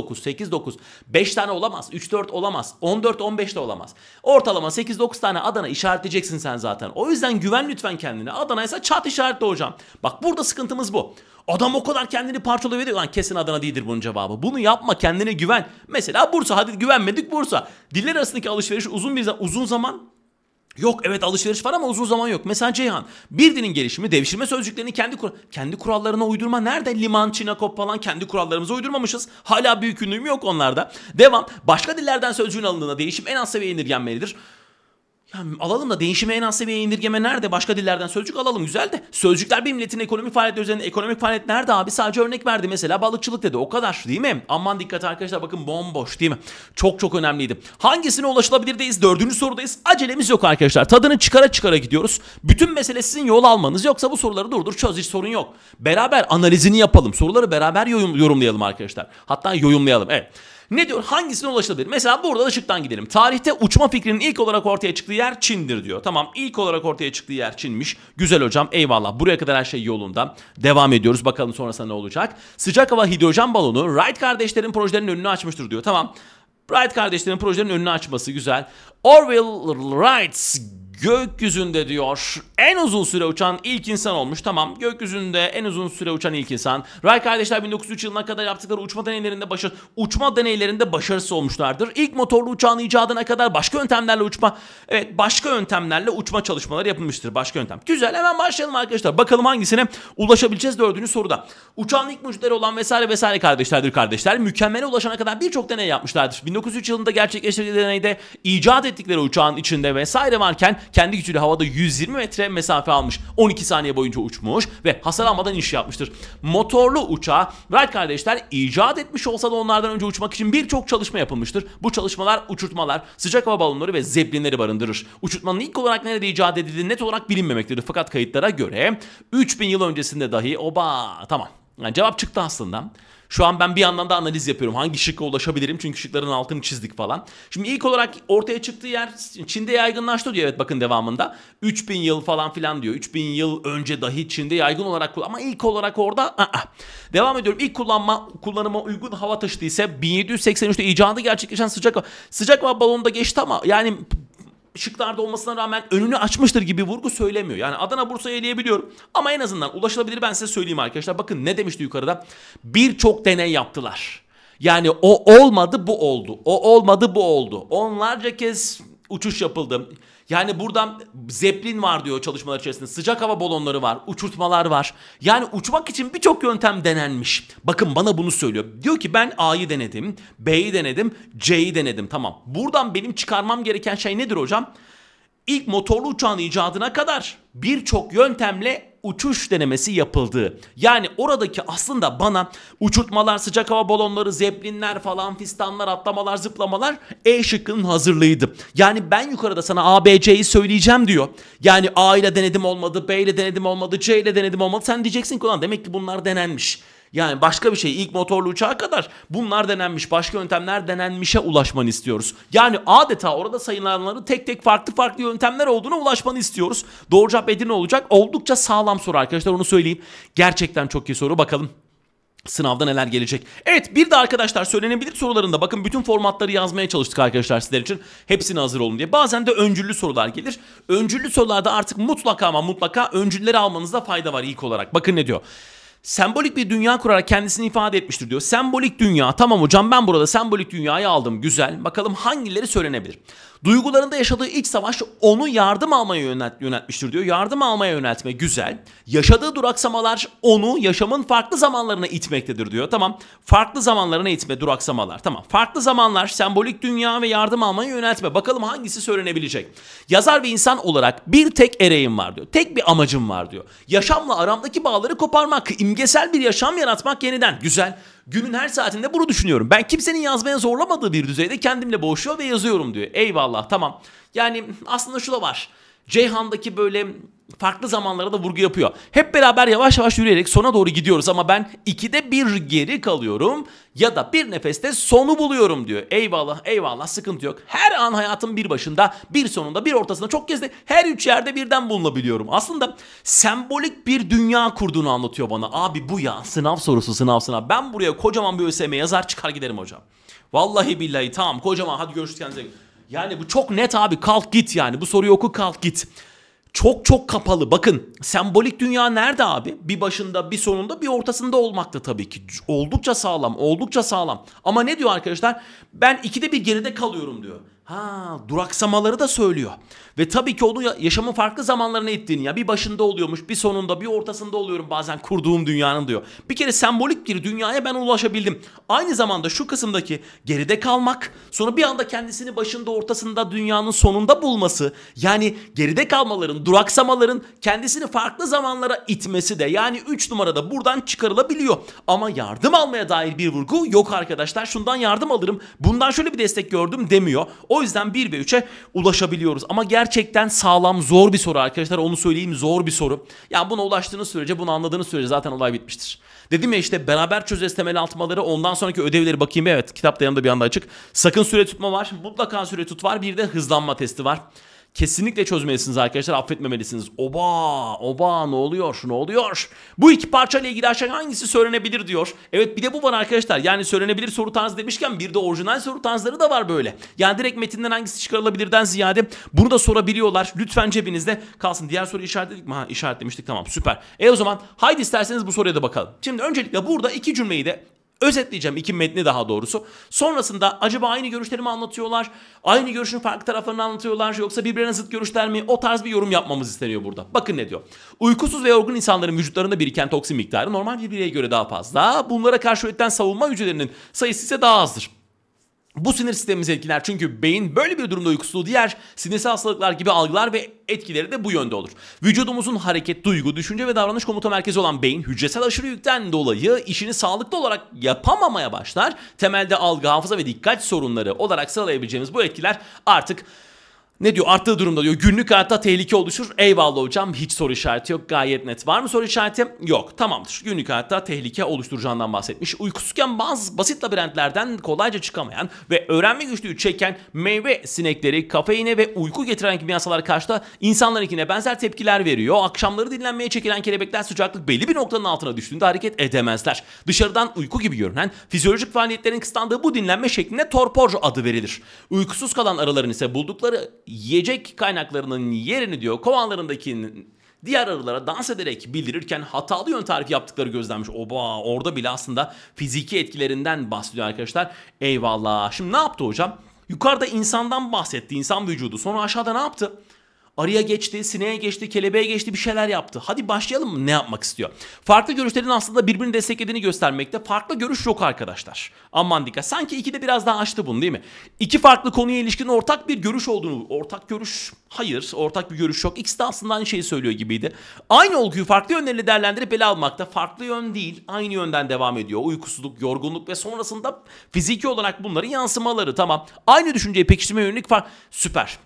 8-9. 5 tane olamaz. 3-4 olamaz. 14-15 de olamaz. Ortalama 8-9 tane Adana işaretleyeceksin sen zaten. O yüzden güven lütfen kendine. Adana ise çat işaretle hocam. Bak burada sıkıntımız bu. Adam o kadar kendini parçalıyor diyor lan kesin Adana değildir bunun cevabı. Bunu yapma kendine güven. Mesela Bursa hadi güvenmedik Bursa. Diller arasındaki alışveriş uzun bir uzun zaman Yok evet alışveriş var ama uzun zaman yok. Mesela Ceyhan bir dilin gelişimi devşirme sözcüklerini kendi kur kendi kurallarına uydurma nerede? Liman, Çinakop falan kendi kurallarımızı uydurmamışız. Hala büyük ünlüğüm yok onlarda. Devam. Başka dillerden sözcüğün alındığında değişim en az seviyeye indirgenmelidir. Yani alalım da değişime en az seviyeye indirgeme nerede? Başka dillerden sözcük alalım güzel de. Sözcükler bir milletin ekonomik faaliyetleri üzerinde. Ekonomik faaliyet nerede abi? Sadece örnek verdi mesela balıkçılık dedi. O kadar değil mi? Aman dikkat arkadaşlar bakın bomboş değil mi? Çok çok önemliydi. Hangisine ulaşılabilirdeyiz? Dördüncü sorudayız. Acelemiz yok arkadaşlar. Tadını çıkara çıkara gidiyoruz. Bütün mesele sizin yol almanız. Yoksa bu soruları durdur çöz hiç sorun yok. Beraber analizini yapalım. Soruları beraber yorumlayalım arkadaşlar. Hatta yorumlayalım. Evet. Ne diyor? Hangisine ulaşılabilir? Mesela burada da ışıktan gidelim. Tarihte uçma fikrinin ilk olarak ortaya çıktığı yer Çin'dir diyor. Tamam ilk olarak ortaya çıktığı yer Çin'miş. Güzel hocam eyvallah. Buraya kadar her şey yolunda. Devam ediyoruz. Bakalım sonrasında ne olacak? Sıcak hava hidrojen balonu Wright kardeşlerin projelerinin önünü açmıştır diyor. Tamam. Wright kardeşlerin projelerinin önünü açması güzel. Orville Wright's gökyüzünde diyor en uzun süre uçan ilk insan olmuş. Tamam gökyüzünde en uzun süre uçan ilk insan. Ray kardeşler 1903 yılına kadar yaptıkları uçma deneylerinde başarı uçma deneylerinde başarısı olmuşlardır. İlk motorlu uçağın icadına kadar başka yöntemlerle uçma evet başka yöntemlerle uçma çalışmaları yapılmıştır. Başka yöntem. Güzel hemen başlayalım arkadaşlar. Bakalım hangisine ulaşabileceğiz dördüncü soruda. Uçağın ilk mucizeleri olan vesaire vesaire kardeşlerdir kardeşler. Mükemmele ulaşana kadar birçok deney yapmışlardır. 1903 yılında gerçekleştirdiği deneyde icat ettikleri uçağın içinde vesaire varken kendi gücüyle havada 120 metre mesafe almış. 12 saniye boyunca uçmuş ve hasar almadan iniş yapmıştır. Motorlu uçağı Wright kardeşler icat etmiş olsa da onlardan önce uçmak için birçok çalışma yapılmıştır. Bu çalışmalar uçurtmalar, sıcak hava balonları ve zeblinleri barındırır. Uçurtmanın ilk olarak nerede icat edildiği net olarak bilinmemektedir. Fakat kayıtlara göre 3000 yıl öncesinde dahi oba tamam. Yani cevap çıktı aslında. Şu an ben bir yandan da analiz yapıyorum. Hangi şıkka ulaşabilirim? Çünkü şıkların altını çizdik falan. Şimdi ilk olarak ortaya çıktığı yer Çin'de yaygınlaştı diyor. Evet bakın devamında. 3000 yıl falan filan diyor. 3000 yıl önce dahi Çin'de yaygın olarak kullan ama ilk olarak orada aa. Devam ediyorum. İlk kullanma kullanıma uygun hava taşıtı ise 1783'te icadı gerçekleşen sıcak sıcak hava balonunda geçti ama yani şıklarda olmasına rağmen önünü açmıştır gibi vurgu söylemiyor. Yani Adana Bursa eleyebiliyorum ama en azından ulaşılabilir ben size söyleyeyim arkadaşlar. Bakın ne demişti yukarıda? Birçok deney yaptılar. Yani o olmadı bu oldu. O olmadı bu oldu. Onlarca kez uçuş yapıldı. Yani buradan zeplin var diyor çalışmalar içerisinde. Sıcak hava balonları var, uçurtmalar var. Yani uçmak için birçok yöntem denenmiş. Bakın bana bunu söylüyor. Diyor ki ben A'yı denedim, B'yi denedim, C'yi denedim. Tamam. Buradan benim çıkarmam gereken şey nedir hocam? ilk motorlu uçağın icadına kadar birçok yöntemle uçuş denemesi yapıldığı. Yani oradaki aslında bana uçurtmalar, sıcak hava balonları, zeplinler falan fistanlar, atlamalar, zıplamalar E şıkkının hazırlığıydı. Yani ben yukarıda sana A B C'yi söyleyeceğim diyor. Yani A ile denedim olmadı, B ile denedim olmadı, C ile denedim olmadı. Sen diyeceksin ki demek ki bunlar denenmiş. Yani başka bir şey ilk motorlu uçağa kadar bunlar denenmiş başka yöntemler denenmişe ulaşmanı istiyoruz. Yani adeta orada sayılanların tek tek farklı farklı yöntemler olduğuna ulaşmanı istiyoruz. Doğru cevap Edirne olacak. Oldukça sağlam soru arkadaşlar onu söyleyeyim. Gerçekten çok iyi soru bakalım sınavda neler gelecek. Evet bir de arkadaşlar söylenebilir sorularında bakın bütün formatları yazmaya çalıştık arkadaşlar sizler için. Hepsine hazır olun diye. Bazen de öncüllü sorular gelir. Öncüllü sorularda artık mutlaka ama mutlaka öncülleri almanızda fayda var ilk olarak. Bakın ne diyor sembolik bir dünya kurarak kendisini ifade etmiştir diyor. Sembolik dünya tamam hocam ben burada sembolik dünyayı aldım güzel. Bakalım hangileri söylenebilir? Duygularında yaşadığı iç savaş onu yardım almaya yönelt, yöneltmiştir diyor. Yardım almaya yöneltme güzel. Yaşadığı duraksamalar onu yaşamın farklı zamanlarına itmektedir diyor. Tamam farklı zamanlarına itme duraksamalar. Tamam farklı zamanlar sembolik dünya ve yardım almaya yöneltme. Bakalım hangisi söylenebilecek. Yazar ve insan olarak bir tek ereğim var diyor. Tek bir amacım var diyor. Yaşamla aramdaki bağları koparmak, imgesel bir yaşam yaratmak yeniden. Güzel. Günün her saatinde bunu düşünüyorum. Ben kimsenin yazmaya zorlamadığı bir düzeyde kendimle boğuşuyor ve yazıyorum diyor. Eyvallah tamam. Yani aslında şu da var. Ceyhan'daki böyle farklı zamanlara da vurgu yapıyor. Hep beraber yavaş yavaş yürüyerek sona doğru gidiyoruz ama ben ikide bir geri kalıyorum ya da bir nefeste sonu buluyorum diyor. Eyvallah eyvallah sıkıntı yok. Her an hayatın bir başında, bir sonunda, bir ortasında çok kez de her üç yerde birden bulunabiliyorum. Aslında sembolik bir dünya kurduğunu anlatıyor bana. Abi bu ya sınav sorusu sınav sınav. Ben buraya kocaman bir ÖSYM yazar çıkar giderim hocam. Vallahi billahi tamam kocaman hadi görüşürüz kendinize. Yani bu çok net abi kalk git yani bu soruyu oku kalk git. Çok çok kapalı bakın sembolik dünya nerede abi? Bir başında bir sonunda bir ortasında olmakta tabii ki. Oldukça sağlam oldukça sağlam. Ama ne diyor arkadaşlar? Ben ikide bir geride kalıyorum diyor. Ha duraksamaları da söylüyor. Ve tabii ki onu yaşamın farklı zamanlarına ittiğini ya bir başında oluyormuş bir sonunda bir ortasında oluyorum bazen kurduğum dünyanın diyor. Bir kere sembolik bir dünyaya ben ulaşabildim. Aynı zamanda şu kısımdaki geride kalmak sonra bir anda kendisini başında ortasında dünyanın sonunda bulması yani geride kalmaların duraksamaların kendisini farklı zamanlara itmesi de yani 3 numarada buradan çıkarılabiliyor. Ama yardım almaya dair bir vurgu yok arkadaşlar şundan yardım alırım bundan şöyle bir destek gördüm demiyor. O o yüzden 1 ve 3'e ulaşabiliyoruz. Ama gerçekten sağlam zor bir soru arkadaşlar. Onu söyleyeyim zor bir soru. Yani buna ulaştığınız sürece bunu anladığınız sürece zaten olay bitmiştir. Dedim ya işte beraber çözeceğiz temel altmaları. Ondan sonraki ödevleri bakayım. Evet kitap da yanımda bir anda açık. Sakın süre tutma var. Mutlaka süre tut var. Bir de hızlanma testi var. Kesinlikle çözmelisiniz arkadaşlar. Affetmemelisiniz. Oba, oba ne oluyor, şu ne oluyor? Bu iki parça ile ilgili aşağı hangisi söylenebilir diyor. Evet bir de bu var arkadaşlar. Yani söylenebilir soru tarzı demişken bir de orijinal soru tanzları da var böyle. Yani direkt metinden hangisi çıkarılabilirden ziyade bunu da sorabiliyorlar. Lütfen cebinizde kalsın. Diğer soruyu işaretledik mi? Ha işaretlemiştik tamam süper. E o zaman haydi isterseniz bu soruya da bakalım. Şimdi öncelikle burada iki cümleyi de Özetleyeceğim iki metni daha doğrusu. Sonrasında acaba aynı görüşlerimi anlatıyorlar? Aynı görüşün farklı taraflarını anlatıyorlar yoksa birbirine zıt görüşler mi? O tarz bir yorum yapmamız isteniyor burada. Bakın ne diyor. Uykusuz ve yorgun insanların vücutlarında biriken toksin miktarı normal bir bireye göre daha fazla. Bunlara karşı üretilen savunma hücrelerinin sayısı ise daha azdır. Bu sinir sistemimizi etkiler çünkü beyin böyle bir durumda uykusuzluğu diğer sinirsel hastalıklar gibi algılar ve etkileri de bu yönde olur. Vücudumuzun hareket, duygu, düşünce ve davranış komuta merkezi olan beyin hücresel aşırı yükten dolayı işini sağlıklı olarak yapamamaya başlar. Temelde algı, hafıza ve dikkat sorunları olarak sıralayabileceğimiz bu etkiler artık ne diyor? Arttığı durumda diyor. Günlük hayatta tehlike oluşur. Eyvallah hocam. Hiç soru işareti yok. Gayet net. Var mı soru işareti? Yok. Tamamdır. Günlük hayatta tehlike oluşturacağından bahsetmiş. Uykusuzken bazı basit labirentlerden kolayca çıkamayan ve öğrenme güçlüğü çeken meyve sinekleri kafeine ve uyku getiren kimyasalar karşıda insanlarınkine benzer tepkiler veriyor. Akşamları dinlenmeye çekilen kelebekler sıcaklık belli bir noktanın altına düştüğünde hareket edemezler. Dışarıdan uyku gibi görünen fizyolojik faaliyetlerin kıslandığı bu dinlenme şekline torpor adı verilir. Uykusuz kalan araların ise buldukları yiyecek kaynaklarının yerini diyor kovanlarındaki diğer arılara dans ederek bildirirken hatalı yön tarifi yaptıkları gözlenmiş. Oba orada bile aslında fiziki etkilerinden bahsediyor arkadaşlar. Eyvallah. Şimdi ne yaptı hocam? Yukarıda insandan bahsetti, insan vücudu. Sonra aşağıda ne yaptı? Arıya geçti, sineğe geçti, kelebeğe geçti bir şeyler yaptı. Hadi başlayalım mı ne yapmak istiyor? Farklı görüşlerin aslında birbirini desteklediğini göstermekte. Farklı görüş yok arkadaşlar. Aman dikkat. Sanki iki de biraz daha açtı bunu değil mi? İki farklı konuya ilişkin ortak bir görüş olduğunu, ortak görüş hayır, ortak bir görüş yok. İkisi de aslında aynı şeyi söylüyor gibiydi. Aynı olguyu farklı yönleriyle değerlendirip ele almakta. Farklı yön değil, aynı yönden devam ediyor. Uykusuzluk, yorgunluk ve sonrasında fiziki olarak bunların yansımaları tamam. Aynı düşünceyi pekiştirmeye yönelik fark. Süper.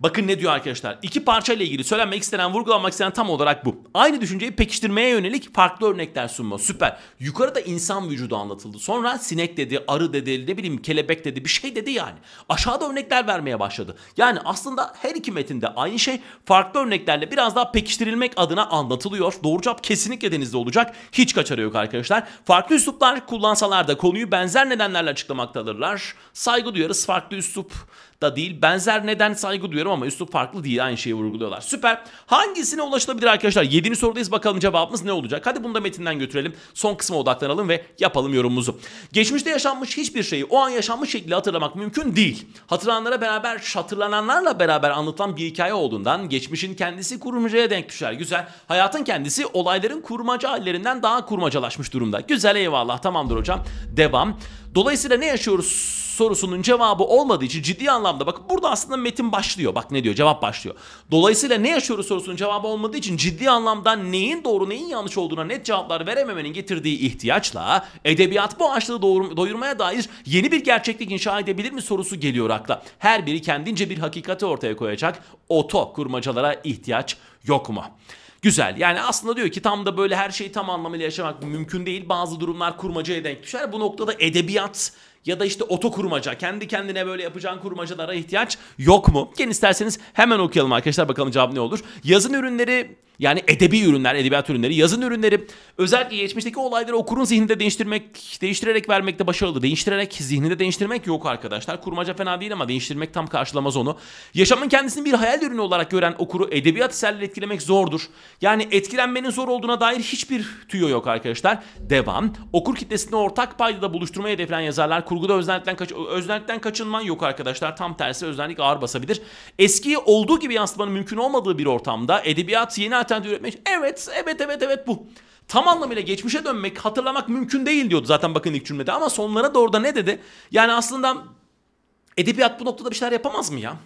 Bakın ne diyor arkadaşlar. İki parça ile ilgili söylenmek istenen, vurgulanmak istenen tam olarak bu. Aynı düşünceyi pekiştirmeye yönelik farklı örnekler sunma. Süper. Yukarıda insan vücudu anlatıldı. Sonra sinek dedi, arı dedi, ne bileyim kelebek dedi, bir şey dedi yani. Aşağıda örnekler vermeye başladı. Yani aslında her iki metinde aynı şey farklı örneklerle biraz daha pekiştirilmek adına anlatılıyor. Doğru cevap kesinlikle denizde olacak. Hiç kaçarı yok arkadaşlar. Farklı üsluplar kullansalar da konuyu benzer nedenlerle açıklamaktadırlar. Saygı duyarız. Farklı üslup da değil. Benzer neden saygı duyuyorum ama üslup farklı değil. Aynı şeyi vurguluyorlar. Süper. Hangisine ulaşılabilir arkadaşlar? 7. sorudayız. Bakalım cevabımız ne olacak? Hadi bunu da metinden götürelim. Son kısma odaklanalım ve yapalım yorumumuzu. Geçmişte yaşanmış hiçbir şeyi o an yaşanmış şekilde hatırlamak mümkün değil. Hatırlananlara beraber, hatırlananlarla beraber anlatılan bir hikaye olduğundan geçmişin kendisi kurmacaya denk düşer. Güzel. Hayatın kendisi olayların kurmaca hallerinden daha kurmacalaşmış durumda. Güzel eyvallah. Tamamdır hocam. Devam. Dolayısıyla ne yaşıyoruz? sorusunun cevabı olmadığı için ciddi anlamda bakın burada aslında metin başlıyor. Bak ne diyor cevap başlıyor. Dolayısıyla ne yaşıyoruz sorusunun cevabı olmadığı için ciddi anlamda neyin doğru neyin yanlış olduğuna net cevaplar verememenin getirdiği ihtiyaçla edebiyat bu açlığı doyurmaya dair yeni bir gerçeklik inşa edebilir mi sorusu geliyor akla. Her biri kendince bir hakikati ortaya koyacak oto kurmacalara ihtiyaç yok mu? Güzel. Yani aslında diyor ki tam da böyle her şeyi tam anlamıyla yaşamak mümkün değil. Bazı durumlar kurmacaya denk düşer. Bu noktada edebiyat ya da işte oto kurmaca kendi kendine böyle yapacağın kurmacalara ihtiyaç yok mu? Gelin isterseniz hemen okuyalım arkadaşlar bakalım cevap ne olur. Yazın ürünleri yani edebi ürünler, edebiyat ürünleri, yazın ürünleri özellikle geçmişteki olayları okurun zihninde değiştirmek, değiştirerek vermekte de başarılı. Değiştirerek zihninde değiştirmek yok arkadaşlar. Kurmaca fena değil ama değiştirmek tam karşılamaz onu. Yaşamın kendisini bir hayal ürünü olarak gören okuru edebiyat eserleri etkilemek zordur. Yani etkilenmenin zor olduğuna dair hiçbir tüyo yok arkadaşlar. Devam. Okur kitlesini ortak paydada buluşturmaya hedefleyen yazarlar kurguda öznellikten, kaç öznellikten kaçınman yok arkadaşlar. Tam tersi öznellik ağır basabilir. Eskiyi olduğu gibi yansıtmanın mümkün olmadığı bir ortamda edebiyat yeni alternatif üretmek. Evet, evet, evet, evet bu. Tam anlamıyla geçmişe dönmek, hatırlamak mümkün değil diyordu zaten bakın ilk cümlede. Ama sonlara doğru da ne dedi? Yani aslında edebiyat bu noktada bir şeyler yapamaz mı ya?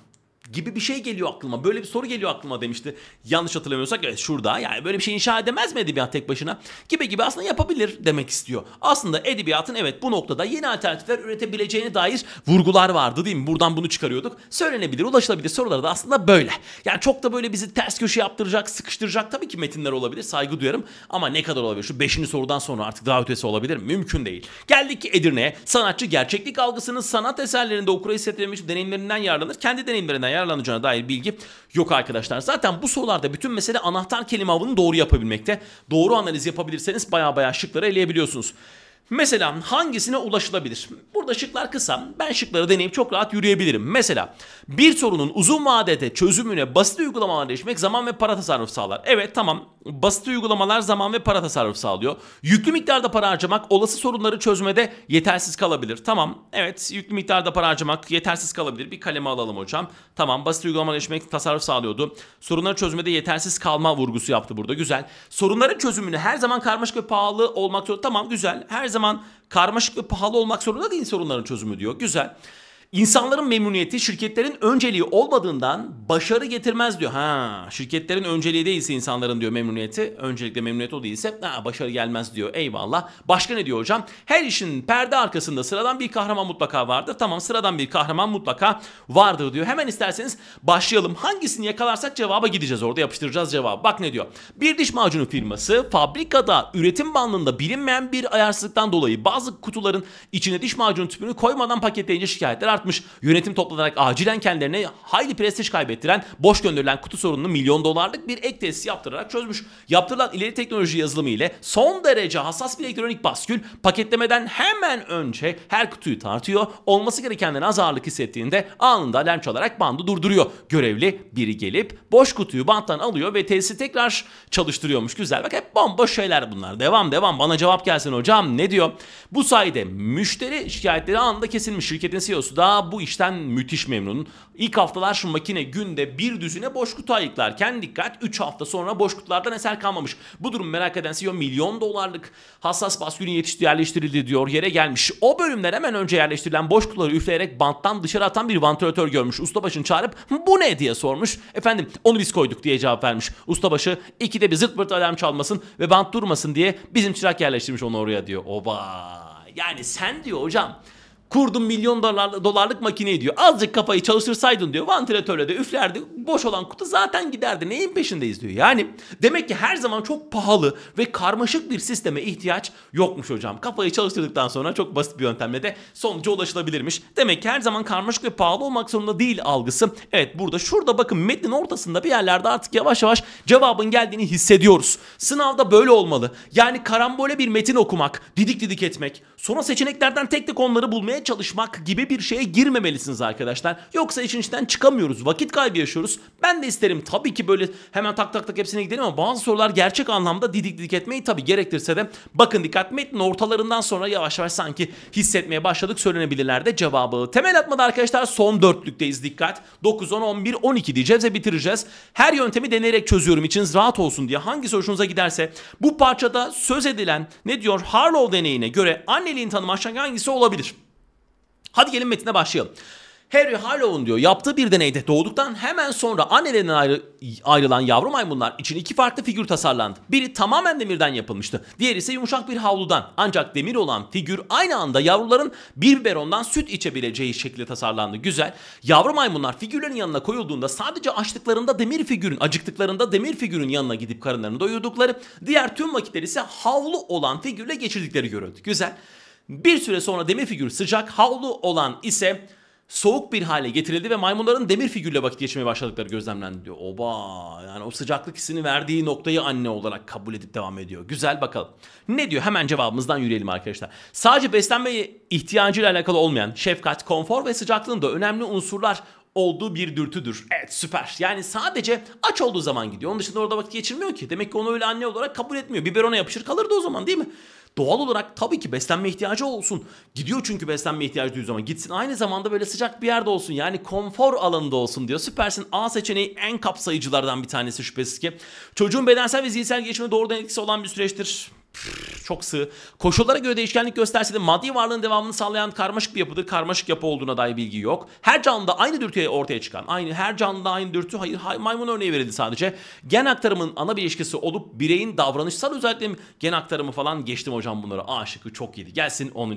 gibi bir şey geliyor aklıma. Böyle bir soru geliyor aklıma demişti. Yanlış hatırlamıyorsak evet şurada yani böyle bir şey inşa edemez mi edebiyat tek başına? Gibi gibi aslında yapabilir demek istiyor. Aslında edebiyatın evet bu noktada yeni alternatifler üretebileceğine dair vurgular vardı değil mi? Buradan bunu çıkarıyorduk. Söylenebilir, ulaşılabilir sorular da aslında böyle. Yani çok da böyle bizi ters köşe yaptıracak, sıkıştıracak tabii ki metinler olabilir. Saygı duyarım ama ne kadar olabilir? Şu beşinci sorudan sonra artık daha ötesi olabilir Mümkün değil. Geldik ki Edirne'ye. Sanatçı gerçeklik algısının sanat eserlerinde okura hissettirilmiş deneyimlerinden yararlanır. Kendi deneyimlerinden yararlanır yararlanacağına dair bilgi yok arkadaşlar. Zaten bu sorularda bütün mesele anahtar kelime avını doğru yapabilmekte. Doğru analiz yapabilirseniz baya baya şıkları eleyebiliyorsunuz. Mesela hangisine ulaşılabilir? Burada şıklar kısa. Ben şıkları deneyip çok rahat yürüyebilirim. Mesela bir sorunun uzun vadede çözümüne basit uygulamalar değişmek zaman ve para tasarruf sağlar. Evet tamam basit uygulamalar zaman ve para tasarrufu sağlıyor. Yüklü miktarda para harcamak olası sorunları çözmede yetersiz kalabilir. Tamam evet yüklü miktarda para harcamak yetersiz kalabilir. Bir kaleme alalım hocam. Tamam basit uygulama erişmek tasarruf sağlıyordu. Sorunları çözmede yetersiz kalma vurgusu yaptı burada güzel. Sorunların çözümünü her zaman karmaşık ve pahalı olmak zorunda. Tamam güzel her zaman karmaşık ve pahalı olmak zorunda değil sorunların çözümü diyor. Güzel. İnsanların memnuniyeti şirketlerin önceliği olmadığından başarı getirmez diyor. Ha, şirketlerin önceliği değilse insanların diyor memnuniyeti, öncelikle memnuniyet o değilse ha, başarı gelmez diyor. Eyvallah. Başka ne diyor hocam? Her işin perde arkasında sıradan bir kahraman mutlaka vardır. Tamam sıradan bir kahraman mutlaka vardır diyor. Hemen isterseniz başlayalım. Hangisini yakalarsak cevaba gideceğiz orada yapıştıracağız cevabı. Bak ne diyor. Bir diş macunu firması fabrikada üretim bandında bilinmeyen bir ayarsızlıktan dolayı bazı kutuların içine diş macunu tüpünü koymadan paketleyince şikayetler artmış. Yönetim toplanarak acilen kendilerine hayli prestij kaybettiren, boş gönderilen kutu sorununu milyon dolarlık bir ek tesis yaptırarak çözmüş. Yaptırılan ileri teknoloji yazılımı ile son derece hassas bir elektronik baskül paketlemeden hemen önce her kutuyu tartıyor. Olması gerekenden az ağırlık hissettiğinde anında alarm çalarak bandı durduruyor. Görevli biri gelip boş kutuyu banttan alıyor ve testi tekrar çalıştırıyormuş. Güzel bak hep bomba şeyler bunlar. Devam devam bana cevap gelsin hocam ne diyor? Bu sayede müşteri şikayetleri anında kesilmiş. Şirketin CEO'su da daha bu işten müthiş memnun. İlk haftalar şu makine günde bir düzine boş kutu ayıklarken dikkat 3 hafta sonra boş kutulardan eser kalmamış. Bu durum merak eden CEO milyon dolarlık hassas baskülün yetişti yerleştirildi diyor yere gelmiş. O bölümler hemen önce yerleştirilen boş kutuları üfleyerek banttan dışarı atan bir vantilatör görmüş. Ustabaşın çağırıp bu ne diye sormuş. Efendim onu biz koyduk diye cevap vermiş. Ustabaşı ikide bir zırt pırt alarm çalmasın ve bant durmasın diye bizim çırak yerleştirmiş onu oraya diyor. Oba yani sen diyor hocam Kurdum milyon dolar, dolarlık makine diyor. Azıcık kafayı çalıştırsaydın diyor. Vantilatörle de üflerdi. Boş olan kutu zaten giderdi. Neyin peşindeyiz diyor. Yani demek ki her zaman çok pahalı ve karmaşık bir sisteme ihtiyaç yokmuş hocam. Kafayı çalıştırdıktan sonra çok basit bir yöntemle de sonuca ulaşılabilirmiş. Demek ki her zaman karmaşık ve pahalı olmak zorunda değil algısı. Evet burada şurada bakın metnin ortasında bir yerlerde artık yavaş yavaş cevabın geldiğini hissediyoruz. Sınavda böyle olmalı. Yani karambole bir metin okumak, didik didik etmek, sonra seçeneklerden tek tek onları bulmaya çözmeye çalışmak gibi bir şeye girmemelisiniz arkadaşlar. Yoksa işin içinden çıkamıyoruz. Vakit kaybı yaşıyoruz. Ben de isterim tabii ki böyle hemen tak tak tak hepsine gidelim ama bazı sorular gerçek anlamda didik didik etmeyi tabii gerektirse de bakın dikkat metnin ortalarından sonra yavaş yavaş sanki hissetmeye başladık söylenebilirler de cevabı. Temel atmada arkadaşlar son dörtlükteyiz dikkat. 9, 10, 11, 12 diyeceğiz ve bitireceğiz. Her yöntemi deneyerek çözüyorum içiniz rahat olsun diye hangisi hoşunuza giderse bu parçada söz edilen ne diyor Harlow deneyine göre anneliğin tanımı aşağıya hangisi olabilir? Hadi gelin metine başlayalım. Harry Harlow'un diyor yaptığı bir deneyde doğduktan hemen sonra annelerinden ayrı, ayrılan yavru maymunlar için iki farklı figür tasarlandı. Biri tamamen demirden yapılmıştı. Diğeri ise yumuşak bir havludan. Ancak demir olan figür aynı anda yavruların bir biberondan süt içebileceği şekilde tasarlandı. Güzel. Yavru maymunlar figürlerin yanına koyulduğunda sadece açtıklarında demir figürün, acıktıklarında demir figürün yanına gidip karınlarını doyurdukları, diğer tüm vakitleri ise havlu olan figürle geçirdikleri görüldü. Güzel. Bir süre sonra demir figür sıcak, havlu olan ise soğuk bir hale getirildi ve maymunların demir figürle vakit geçirmeye başladıkları gözlemlendi diyor. Oba yani o sıcaklık hissini verdiği noktayı anne olarak kabul edip devam ediyor. Güzel bakalım. Ne diyor? Hemen cevabımızdan yürüyelim arkadaşlar. Sadece beslenme ihtiyacıyla alakalı olmayan şefkat, konfor ve sıcaklığın da önemli unsurlar olduğu bir dürtüdür. Evet süper. Yani sadece aç olduğu zaman gidiyor. Onun dışında orada vakit geçirmiyor ki. Demek ki onu öyle anne olarak kabul etmiyor. Biber ona yapışır kalırdı o zaman değil mi? Doğal olarak tabii ki beslenme ihtiyacı olsun. Gidiyor çünkü beslenme ihtiyacı duyduğu zaman. Gitsin aynı zamanda böyle sıcak bir yerde olsun. Yani konfor alanında olsun diyor. Süpersin A seçeneği en kapsayıcılardan bir tanesi şüphesiz ki. Çocuğun bedensel ve zihinsel gelişimine doğrudan etkisi olan bir süreçtir çok sığ. Koşullara göre değişkenlik gösterse de maddi varlığın devamını sağlayan karmaşık bir yapıdır. Karmaşık yapı olduğuna dair bilgi yok. Her canlıda aynı dürtü ortaya çıkan, aynı her canlıda aynı dürtü, hayır hay, maymun örneği verildi sadece. Gen aktarımın ana bir ilişkisi olup bireyin davranışsal özellikleri gen aktarımı falan geçtim hocam bunları. A şıkkı çok iyiydi. Gelsin 10.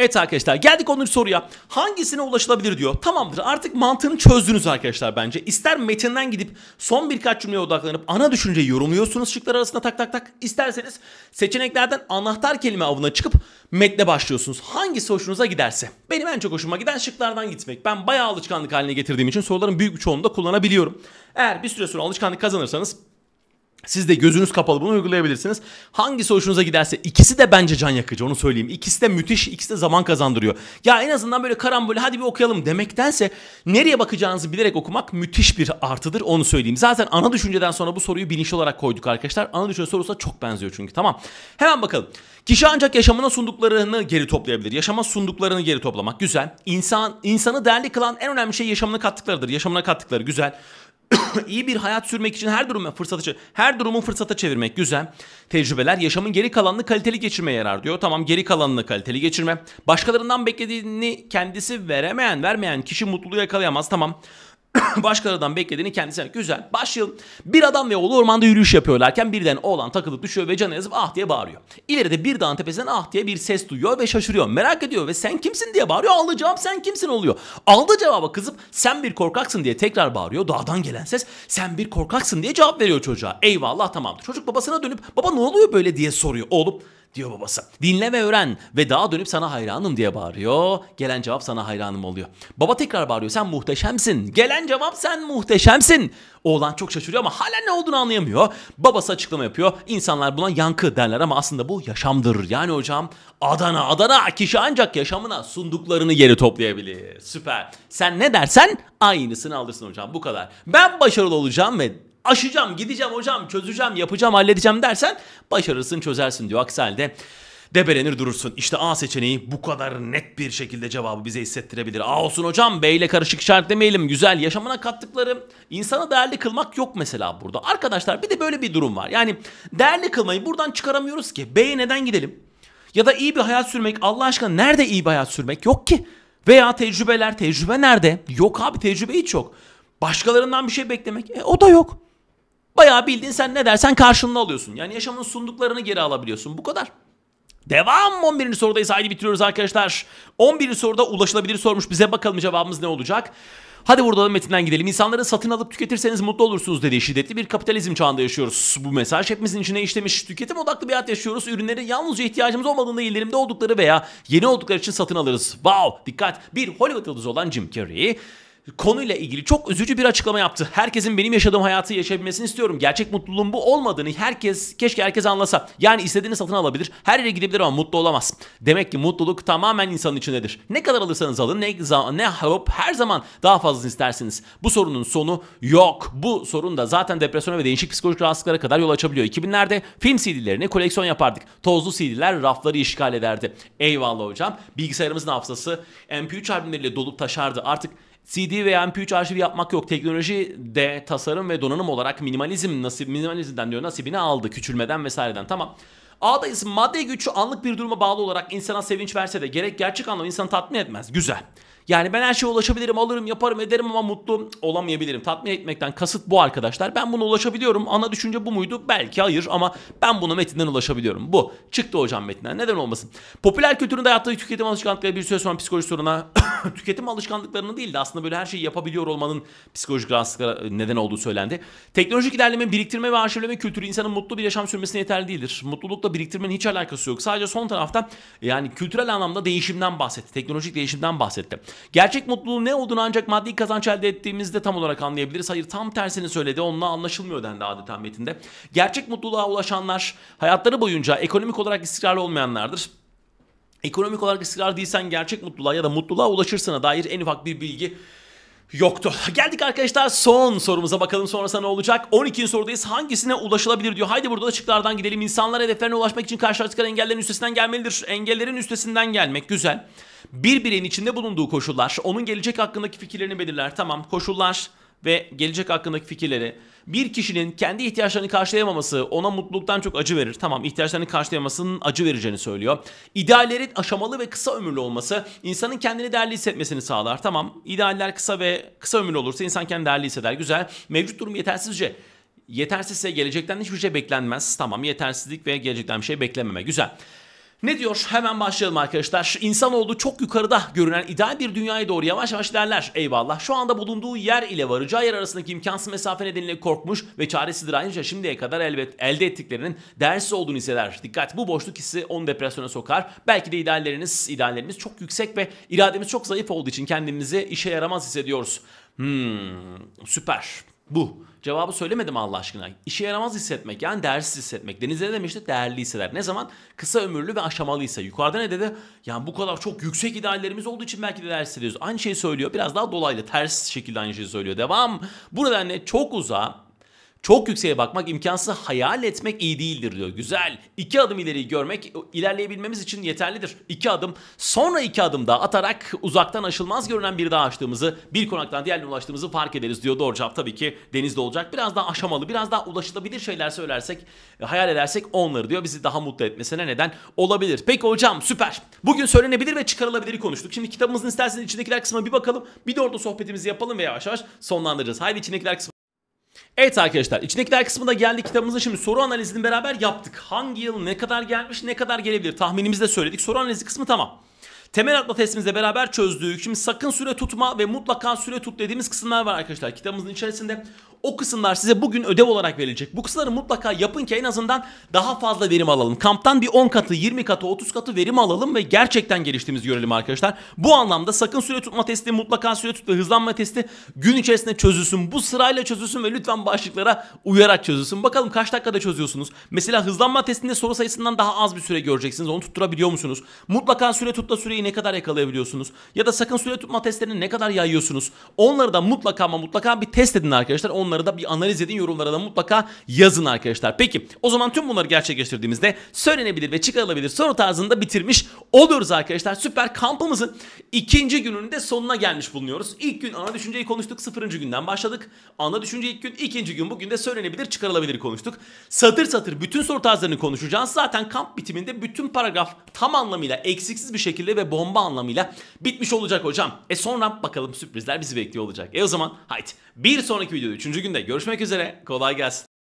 Evet arkadaşlar geldik 10. soruya. Hangisine ulaşılabilir diyor. Tamamdır artık mantığını çözdünüz arkadaşlar bence. İster metinden gidip son birkaç cümleye odaklanıp ana düşünceyi yorumluyorsunuz şıklar arasında tak tak tak. İsterseniz seçeneklerden anahtar kelime avına çıkıp metne başlıyorsunuz. Hangisi hoşunuza giderse. Benim en çok hoşuma giden şıklardan gitmek. Ben bayağı alışkanlık haline getirdiğim için soruların büyük bir çoğunu da kullanabiliyorum. Eğer bir süre sonra alışkanlık kazanırsanız siz de gözünüz kapalı bunu uygulayabilirsiniz. Hangisi hoşunuza giderse ikisi de bence can yakıcı onu söyleyeyim. İkisi de müthiş, ikisi de zaman kazandırıyor. Ya en azından böyle karambole hadi bir okuyalım demektense nereye bakacağınızı bilerek okumak müthiş bir artıdır onu söyleyeyim. Zaten ana düşünceden sonra bu soruyu bilinçli olarak koyduk arkadaşlar. Ana düşünce sorusu da çok benziyor çünkü tamam. Hemen bakalım. Kişi ancak yaşamına sunduklarını geri toplayabilir. Yaşama sunduklarını geri toplamak güzel. İnsan, insanı değerli kılan en önemli şey yaşamına kattıklarıdır. Yaşamına kattıkları güzel. [COUGHS] iyi bir hayat sürmek için her durumu fırsata çevirmek. Her durumu fırsata çevirmek güzel. Tecrübeler yaşamın geri kalanını kaliteli geçirmeye yarar diyor. Tamam geri kalanını kaliteli geçirme. Başkalarından beklediğini kendisi veremeyen, vermeyen kişi mutluluğu yakalayamaz. Tamam. [COUGHS] Başkalarından beklediğini kendisine. Güzel. Başlayalım. Bir adam ve oğlu ormanda yürüyüş yapıyorlarken birden oğlan takılıp düşüyor ve canı yazıp ah diye bağırıyor. İleride bir dağın tepesinden ah diye bir ses duyuyor ve şaşırıyor. Merak ediyor ve sen kimsin diye bağırıyor. Aldığı cevap sen kimsin oluyor. Aldığı cevaba kızıp sen bir korkaksın diye tekrar bağırıyor. Dağdan gelen ses sen bir korkaksın diye cevap veriyor çocuğa. Eyvallah tamam. Çocuk babasına dönüp baba ne oluyor böyle diye soruyor. Oğlum diyor babası. Dinle ve öğren ve daha dönüp sana hayranım diye bağırıyor. Gelen cevap sana hayranım oluyor. Baba tekrar bağırıyor sen muhteşemsin. Gelen cevap sen muhteşemsin. Oğlan çok şaşırıyor ama hala ne olduğunu anlayamıyor. Babası açıklama yapıyor. İnsanlar buna yankı derler ama aslında bu yaşamdır. Yani hocam Adana Adana kişi ancak yaşamına sunduklarını geri toplayabilir. Süper. Sen ne dersen aynısını alırsın hocam bu kadar. Ben başarılı olacağım ve aşacağım, gideceğim hocam, çözeceğim, yapacağım, halledeceğim dersen başarırsın, çözersin diyor. Aksi halde debelenir durursun. İşte A seçeneği bu kadar net bir şekilde cevabı bize hissettirebilir. A olsun hocam B ile karışık şart demeyelim. Güzel yaşamına kattıkları insana değerli kılmak yok mesela burada. Arkadaşlar bir de böyle bir durum var. Yani değerli kılmayı buradan çıkaramıyoruz ki. B'ye neden gidelim? Ya da iyi bir hayat sürmek Allah aşkına nerede iyi bir hayat sürmek yok ki. Veya tecrübeler tecrübe nerede? Yok abi tecrübe hiç yok. Başkalarından bir şey beklemek e, o da yok. Bayağı bildin sen ne dersen karşılığını alıyorsun. Yani yaşamın sunduklarını geri alabiliyorsun. Bu kadar. Devam 11. sorudayız. Haydi bitiriyoruz arkadaşlar. 11. soruda ulaşılabilir sormuş. Bize bakalım cevabımız ne olacak? Hadi burada da metinden gidelim. İnsanları satın alıp tüketirseniz mutlu olursunuz dediği şiddetli bir kapitalizm çağında yaşıyoruz. Bu mesaj hepimizin içine işlemiş. Tüketim odaklı bir hayat yaşıyoruz. Ürünleri yalnızca ihtiyacımız olmadığında ellerimde oldukları veya yeni oldukları için satın alırız. Wow! Dikkat! Bir Hollywood yıldızı olan Jim Carrey konuyla ilgili çok üzücü bir açıklama yaptı. Herkesin benim yaşadığım hayatı yaşayabilmesini istiyorum. Gerçek mutluluğun bu olmadığını herkes keşke herkes anlasa. Yani istediğini satın alabilir. Her yere gidebilir ama mutlu olamaz. Demek ki mutluluk tamamen insanın içindedir. Ne kadar alırsanız alın ne ne hop her zaman daha fazlasını istersiniz. Bu sorunun sonu yok. Bu sorun da zaten depresyona ve değişik psikolojik rahatsızlıklara kadar yol açabiliyor. 2000'lerde film CD'lerini koleksiyon yapardık. Tozlu CD'ler rafları işgal ederdi. Eyvallah hocam. Bilgisayarımızın hafızası MP3 albümleriyle dolup taşardı. Artık CD veya MP3 arşivi yapmak yok. Teknoloji de tasarım ve donanım olarak minimalizm nasip minimalizmden diyor nasibini aldı. Küçülmeden vesaireden. Tamam. A'dayız. Madde gücü anlık bir duruma bağlı olarak insana sevinç verse de gerek gerçek anlamda insanı tatmin etmez. Güzel. Yani ben her şeye ulaşabilirim, alırım, yaparım, ederim ama mutlu olamayabilirim. Tatmin etmekten kasıt bu arkadaşlar. Ben buna ulaşabiliyorum. Ana düşünce bu muydu? Belki hayır ama ben buna metinden ulaşabiliyorum. Bu. Çıktı hocam metinden. Neden olmasın? Popüler kültürün dayattığı tüketim alışkanlıkları bir süre sonra psikoloji soruna [COUGHS] tüketim alışkanlıklarının değil de aslında böyle her şeyi yapabiliyor olmanın psikolojik rahatsızlıklara e, neden olduğu söylendi. Teknolojik ilerleme, biriktirme ve arşivleme kültürü insanın mutlu bir yaşam sürmesine yeterli değildir. Mutlulukla biriktirmenin hiç alakası yok. Sadece son tarafta yani kültürel anlamda değişimden bahsetti. Teknolojik değişimden bahsetti. Gerçek mutluluğun ne olduğunu ancak maddi kazanç elde ettiğimizde tam olarak anlayabiliriz. Hayır tam tersini söyledi. Onunla anlaşılmıyor dendi adeta metinde. Gerçek mutluluğa ulaşanlar hayatları boyunca ekonomik olarak istikrarlı olmayanlardır. Ekonomik olarak istikrar değilsen gerçek mutluluğa ya da mutluluğa ulaşırsana dair en ufak bir bilgi yoktu. [LAUGHS] Geldik arkadaşlar son sorumuza bakalım sonrasında ne olacak? 12. sorudayız. Hangisine ulaşılabilir diyor. Haydi burada da açıklardan gidelim. İnsanlar hedeflerine ulaşmak için karşılaştıkları engellerin üstesinden gelmelidir. Engellerin üstesinden gelmek güzel. Bir bireyin içinde bulunduğu koşullar, onun gelecek hakkındaki fikirlerini belirler. Tamam koşullar ve gelecek hakkındaki fikirleri bir kişinin kendi ihtiyaçlarını karşılayamaması ona mutluluktan çok acı verir. Tamam ihtiyaçlarını karşılayamasının acı vereceğini söylüyor. İdeallerin aşamalı ve kısa ömürlü olması insanın kendini değerli hissetmesini sağlar. Tamam idealler kısa ve kısa ömürlü olursa insan kendini değerli hisseder. Güzel. Mevcut durum yetersizce yetersizse gelecekten hiçbir şey beklenmez. Tamam yetersizlik ve gelecekten bir şey beklememe. Güzel. Ne diyor? Hemen başlayalım arkadaşlar. İnsanoğlu çok yukarıda görünen ideal bir dünyaya doğru yavaş yavaş ilerler. Eyvallah. Şu anda bulunduğu yer ile varacağı yer arasındaki imkansız mesafe nedeniyle korkmuş ve çaresizdir. Ayrıca şimdiye kadar elbet elde ettiklerinin değersiz olduğunu hisseder. Dikkat bu boşluk hissi onu depresyona sokar. Belki de idealleriniz, ideallerimiz çok yüksek ve irademiz çok zayıf olduğu için kendimizi işe yaramaz hissediyoruz. Hmm, süper. Bu. Cevabı söylemedim Allah aşkına. İşe yaramaz hissetmek yani değersiz hissetmek. Denizde ne demişti? Değerli hisseder. Ne zaman? Kısa ömürlü ve aşamalıysa. Yukarıda ne dedi? Yani bu kadar çok yüksek ideallerimiz olduğu için belki de değersiz hissediyoruz. Aynı şeyi söylüyor. Biraz daha dolaylı ters şekilde aynı şeyi söylüyor. Devam. Bu nedenle çok uzağa çok yükseğe bakmak imkansız hayal etmek iyi değildir diyor. Güzel. İki adım ileriyi görmek ilerleyebilmemiz için yeterlidir. İki adım sonra iki adım daha atarak uzaktan aşılmaz görünen bir daha açtığımızı bir konaktan diğerine ulaştığımızı fark ederiz diyor. Doğru cevap tabii ki denizde olacak. Biraz daha aşamalı biraz daha ulaşılabilir şeyler söylersek e, hayal edersek onları diyor. Bizi daha mutlu etmesine neden olabilir. Peki hocam süper. Bugün söylenebilir ve çıkarılabilir konuştuk. Şimdi kitabımızın isterseniz içindekiler kısmına bir bakalım. Bir de orada sohbetimizi yapalım ve yavaş yavaş sonlandıracağız. Haydi içindekiler kısmı. Evet arkadaşlar içindekiler kısmında geldik kitabımızın şimdi soru analizini beraber yaptık. Hangi yıl ne kadar gelmiş ne kadar gelebilir tahminimizi söyledik. Soru analizi kısmı tamam. Temel atma testimizle beraber çözdük. Şimdi sakın süre tutma ve mutlaka süre tut dediğimiz kısımlar var arkadaşlar kitabımızın içerisinde. O kısımlar size bugün ödev olarak verilecek. Bu kısımları mutlaka yapın ki en azından daha fazla verim alalım. Kamptan bir 10 katı, 20 katı, 30 katı verim alalım ve gerçekten geliştiğimizi görelim arkadaşlar. Bu anlamda sakın süre tutma testi, mutlaka süre tut ve hızlanma testi gün içerisinde çözülsün. Bu sırayla çözülsün ve lütfen başlıklara uyarak çözülsün. Bakalım kaç dakikada çözüyorsunuz? Mesela hızlanma testinde soru sayısından daha az bir süre göreceksiniz. Onu tutturabiliyor musunuz? Mutlaka süre tutla süreyi ne kadar yakalayabiliyorsunuz? Ya da sakın süre tutma testlerini ne kadar yayıyorsunuz? Onları da mutlaka ama mutlaka bir test edin arkadaşlar. Onları Onları da bir analiz edin. Yorumlara da mutlaka yazın arkadaşlar. Peki o zaman tüm bunları gerçekleştirdiğimizde söylenebilir ve çıkarılabilir soru tarzında bitirmiş oluyoruz arkadaşlar. Süper kampımızın ikinci gününün de sonuna gelmiş bulunuyoruz. İlk gün ana düşünceyi konuştuk. Sıfırıncı günden başladık. Ana düşünce ilk gün, ikinci gün bugün de söylenebilir, çıkarılabilir konuştuk. Satır satır bütün soru tarzlarını konuşacağız. Zaten kamp bitiminde bütün paragraf tam anlamıyla eksiksiz bir şekilde ve bomba anlamıyla bitmiş olacak hocam. E sonra bakalım sürprizler bizi bekliyor olacak. E o zaman haydi bir sonraki videoda üçüncü gün de görüşmek üzere. Kolay gelsin.